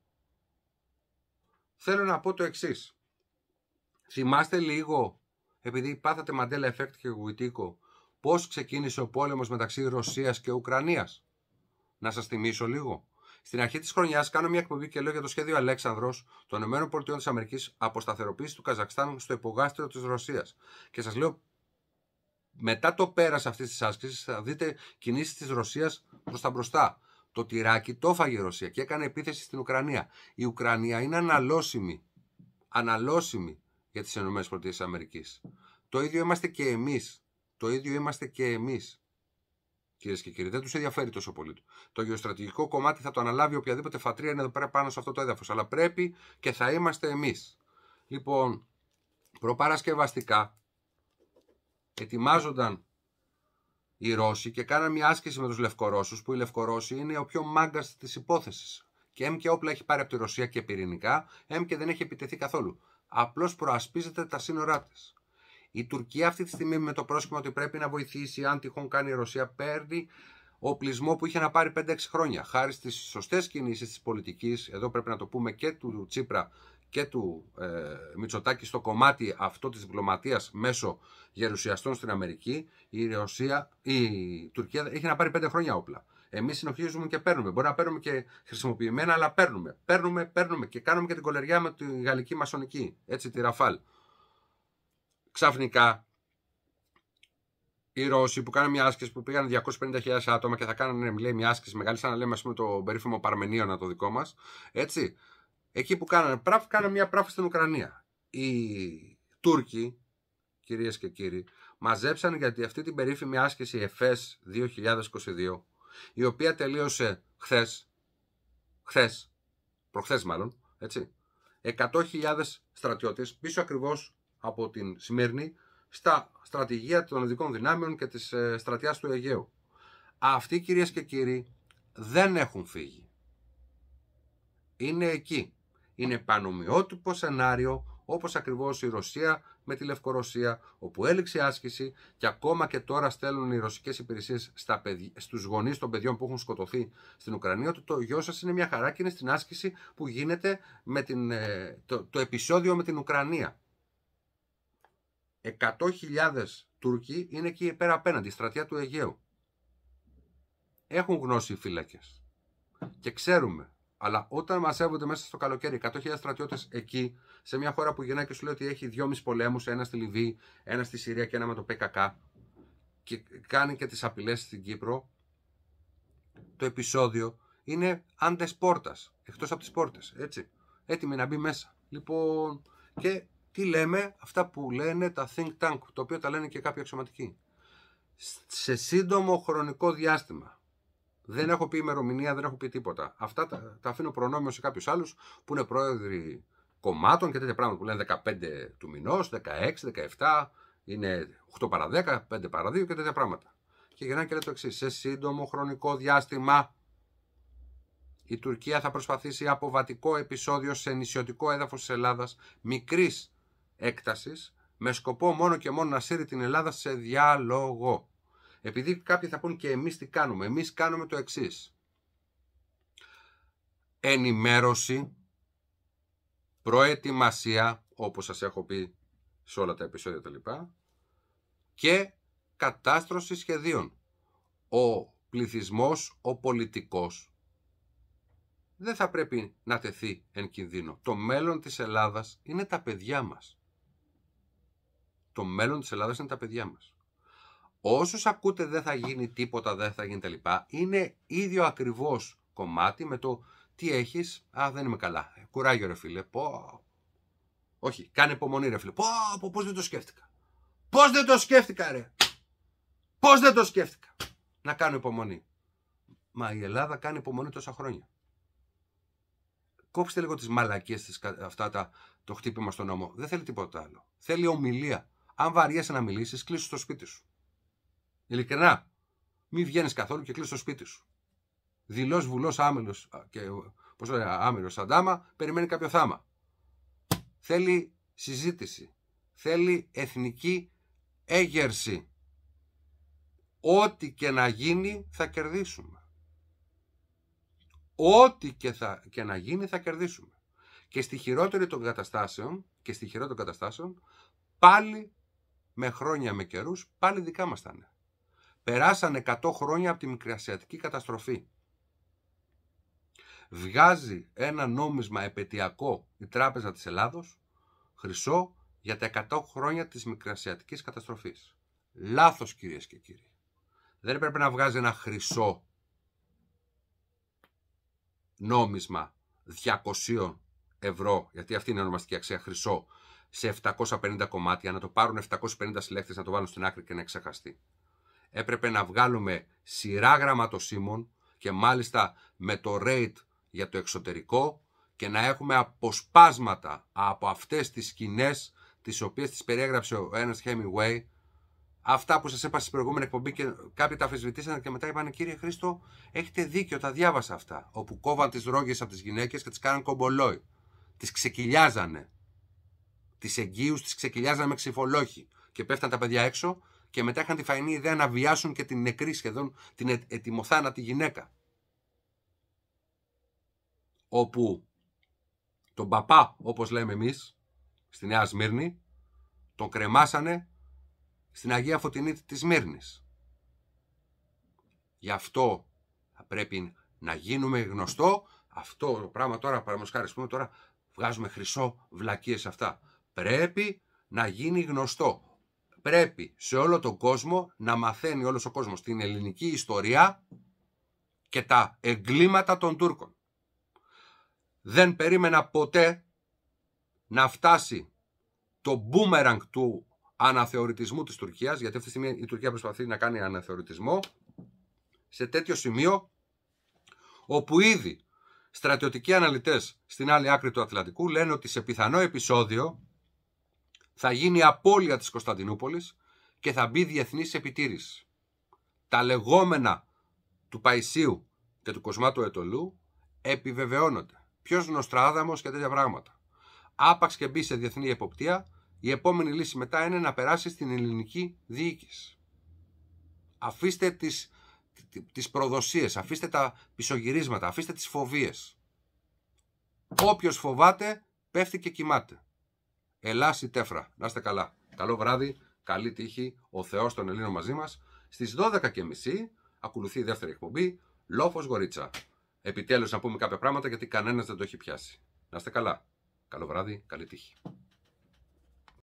Θέλω να πω το εξής. Θυμάστε λίγο, επειδή πάθατε Μαντέλα Effect και Γουιτίκο, πώς ξεκίνησε ο πόλεμος μεταξύ Ρωσίας και Ουκρανίας. Να σας θυμίσω λίγο. Στην αρχή της χρονιάς κάνω μια εκπομπή και λέω για το σχέδιο Αλέξανδρος των ΗΠΑ αποσταθεροποίησης του Καζακστάν στο υπογάστριο της Ρωσίας. Και σας λέω, μετά το πέρας αυτής της άσκησης θα δείτε κινήσεις της Ρωσίας προς τα μπροστά. Το τυράκι το έφαγε η Ρωσία και έκανε επίθεση στην Ουκρανία. Η Ουκρανία είναι αναλώσιμη. Αναλώσιμη για τις ΗΠΑ. Το ίδιο είμαστε και εμείς. Το ίδιο είμαστε και εμείς κυρίες και κύριοι. Δεν τους ενδιαφέρει τόσο πολύ. Το γεωστρατηγικό κομμάτι θα το αναλάβει οποιαδήποτε φατρία είναι εδώ πέρα πάνω σε αυτό το έδαφος. Αλλά πρέπει και θα είμαστε εμείς. Λοιπόν, προπαρασκευαστικά ετοιμάζονταν οι Ρώσοι και κάναν μια άσκηση με τους Λευκορώσους, που οι Λευκορώσοι είναι ο πιο μάγκας της υπόθεσης. Και έμ και όπλα έχει πάρει από τη Ρωσία και πυρηνικά, έμ δεν έχει επιτεθεί καθόλου. Απλώς προασπίζεται τα σύνορά της. Η Τουρκία αυτή τη στιγμή με το πρόσχημα ότι πρέπει να βοηθήσει αν τυχόν κάνει η Ρωσία παίρνει οπλισμό που είχε να πάρει 5-6 χρόνια. Χάρη στις σωστές κινήσεις της πολιτικής, εδώ πρέπει να το πούμε και του Τσίπρα και του ε, Μητσοτάκη στο κομμάτι αυτό της διπλωματίας μέσω γερουσιαστών στην Αμερική, η, Ρωσία, η Τουρκία είχε να πάρει 5 χρόνια όπλα. Εμείς συνοχίζουμε και παίρνουμε. Μπορεί να παίρνουμε και χρησιμοποιημένα, αλλά παίρνουμε. Παίρνουμε, παίρνουμε και κάνουμε και την κολεριά με τη γαλλική μασονική. Έτσι, τη Ραφάλ ξαφνικά οι Ρώσοι που κάνουν μια άσκηση που πήγαν 250.000 άτομα και θα κάνανε ναι, λέει, μια άσκηση μεγάλη, σαν να λέμε πούμε, το περίφημο Παρμενίωνα το δικό μας. Έτσι. Εκεί που κάνανε πράφ, κάνανε μια πράξη στην Ουκρανία. Οι Τούρκοι, κυρίες και κύριοι, μαζέψαν γιατί αυτή την περίφημη άσκηση ΕΦΕΣ 2022, η οποία τελείωσε χθες, χθες, προχθές μάλλον, έτσι, 100.000 στρατιώτες πίσω ακριβώς από την Σμύρνη στα στρατηγία των ειδικών δυνάμεων και της ε, στρατιάς του Αιγαίου. Αυτοί κυρίες και κύριοι δεν έχουν φύγει. Είναι εκεί. Είναι πανομοιότυπο σενάριο όπως ακριβώς η Ρωσία με τη Λευκορωσία όπου έληξε άσκηση και ακόμα και τώρα στέλνουν οι ρωσικές υπηρεσίες στα παιδι... στους γονείς των παιδιών που έχουν σκοτωθεί στην Ουκρανία ότι το γιο σας είναι μια χαρά και είναι στην άσκηση που γίνεται με την... Ε, το... το επεισόδιο με την Ουκρανία. 100.000 Τούρκοι είναι εκεί πέρα απέναντι, η στρατιά του Αιγαίου. Έχουν γνώση οι φύλακες. Και ξέρουμε. Αλλά όταν μαζεύονται μέσα στο καλοκαίρι 100.000 στρατιώτες εκεί, σε μια χώρα που γυρνάει και σου λέει ότι έχει δυόμιση πολέμους, ένα στη Λιβύη, ένα στη Συρία και ένα με το ΠΚΚ, και κάνει και τις απειλές στην Κύπρο, το επεισόδιο είναι άντε πόρτας, εκτός από τις πόρτες. Έτσι. Έτοιμη να μπει μέσα. Λοιπόν, και τι λέμε, αυτά που λένε τα think tank, το οποίο τα λένε και κάποιοι αξιωματικοί. Σε σύντομο χρονικό διάστημα. Δεν έχω πει ημερομηνία, δεν έχω πει τίποτα. Αυτά τα, τα αφήνω προνόμιο σε κάποιους άλλους που είναι πρόεδροι κομμάτων και τέτοια πράγματα που λένε 15 του μηνός, 16, 17, είναι 8 παρα 10, 5 παρα 2 και τέτοια πράγματα. Και γυρνάει και λέει το εξής: Σε σύντομο χρονικό διάστημα η Τουρκία θα προσπαθήσει αποβατικό επεισόδιο σε νησιωτικό έδαφος της Ελλάδας μικρής έκτασης με σκοπό μόνο και μόνο να σέρει την Ελλάδα σε διάλογο. Επειδή κάποιοι θα πούν και εμείς τι κάνουμε. Εμείς κάνουμε το εξής. Ενημέρωση, προετοιμασία, όπως σας έχω πει σε όλα τα επεισόδια τα λοιπά, και κατάστρωση σχεδίων. Ο πληθυσμός, ο πολιτικός, δεν θα πρέπει να τεθεί εν κινδύνο. Το μέλλον της Ελλάδας είναι τα παιδιά μας το μέλλον της Ελλάδας είναι τα παιδιά μας. Όσους ακούτε δεν θα γίνει τίποτα, δεν θα γίνει τα λοιπά, είναι ίδιο ακριβώς κομμάτι με το τι έχεις, α δεν είμαι καλά, ε, κουράγιο ρε φίλε, πω. Όχι, κάνε υπομονή ρε φίλε, πω, πώς δεν το σκέφτηκα. Πώς δεν το σκέφτηκα ρε. Πώς δεν το σκέφτηκα. Να κάνω υπομονή. Μα η Ελλάδα κάνει υπομονή τόσα χρόνια. Κόψτε λίγο τις μαλακίες της, αυτά τα, το χτύπημα στον νόμο. Δεν θέλει τίποτα άλλο. Θέλει ομιλία. Αν βαριέσαι να μιλήσεις, κλείσου στο σπίτι σου. Ειλικρινά. Μην βγαίνεις καθόλου και κλείσει το σπίτι σου. Δηλό βουλό άμελος και πώ λέει, άμελο σαντάμα, περιμένει κάποιο θάμα. Θέλει συζήτηση. Θέλει εθνική έγερση. Ό,τι και να γίνει θα κερδίσουμε. Ό,τι και, και να γίνει θα κερδίσουμε. Και στη χειρότερη των καταστάσεων, και στη χειρότερη των καταστάσεων, πάλι με χρόνια με καιρούς, πάλι δικά μας τα Περάσανε 100 χρόνια από τη Μικρασιατική καταστροφή. Βγάζει ένα νόμισμα επαιτειακό η Τράπεζα της Ελλάδος, χρυσό, για τα 100 χρόνια της Μικρασιατικής καταστροφής. Λάθος κυρίες και κύριοι. Δεν έπρεπε να βγάζει ένα χρυσό νόμισμα 200 ευρώ, γιατί αυτή είναι η ονομαστική αξία, χρυσό, σε 750 κομμάτια, να το πάρουν 750 συλλέκτες, να το βάλουν στην άκρη και να εξεχαστεί. Έπρεπε να βγάλουμε σειρά γραμματοσύμων και μάλιστα με το rate για το εξωτερικό και να έχουμε αποσπάσματα από αυτές τις σκηνές τις οποίες τις περιέγραψε ο Ernest Hemingway αυτά που σας είπα στην προηγούμενη εκπομπή και κάποιοι τα αφισβητήσαν και μετά είπαν κύριε Χρήστο έχετε δίκιο, τα διάβασα αυτά όπου κόβαν τις ρόγες από τις γυναίκες και τις κάναν κομπολόι τις ξεκυλιάζανε τις εγγύου τις ξεκυλιάζαν με ξυφολόχοι και πέφταν τα παιδιά έξω και μετά είχαν τη φανή ιδέα να βιάσουν και την νεκρή σχεδόν, την ε, ετοιμοθάνατη γυναίκα. Όπου τον παπά, όπως λέμε εμείς, στη Νέα Σμύρνη, τον κρεμάσανε στην Αγία Φωτεινή της Σμύρνης. Γι' αυτό θα πρέπει να γίνουμε γνωστό αυτό το πράγμα τώρα, παραδείγματος τώρα βγάζουμε χρυσό βλακίες αυτά πρέπει να γίνει γνωστό. Πρέπει σε όλο τον κόσμο να μαθαίνει όλος ο κόσμος την ελληνική ιστορία και τα εγκλήματα των Τούρκων. Δεν περίμενα ποτέ να φτάσει το μπούμεραγκ του αναθεωρητισμού της Τουρκίας, γιατί αυτή τη στιγμή η Τουρκία προσπαθεί να κάνει αναθεωρητισμό, σε τέτοιο σημείο όπου ήδη στρατιωτικοί αναλυτές στην άλλη άκρη του Ατλαντικού λένε ότι σε πιθανό επεισόδιο θα γίνει απώλεια της Κωνσταντινούπολης και θα μπει διεθνής επιτήρηση. Τα λεγόμενα του Παϊσίου και του Κοσμάτου Ετολού επιβεβαιώνονται. Ποιος Νοστράδαμο και τέτοια πράγματα. Άπαξ και μπει σε διεθνή εποπτεία, η επόμενη λύση μετά είναι να περάσει στην ελληνική διοίκηση. Αφήστε τις, τις προδοσίες, αφήστε τα πισωγυρίσματα, αφήστε τις φοβίες. Όποιος φοβάται πέφτει και κοιμάται. Ελλάς η Τέφρα. Να είστε καλά. Καλό βράδυ, καλή τύχη, ο Θεός των Ελλήνων μαζί μας. Στις 12.30 ακολουθεί η δεύτερη εκπομπή, Λόφος Γορίτσα. Επιτέλους να πούμε κάποια πράγματα γιατί κανένας δεν το έχει πιάσει. Να είστε καλά. Καλό βράδυ, καλή τύχη.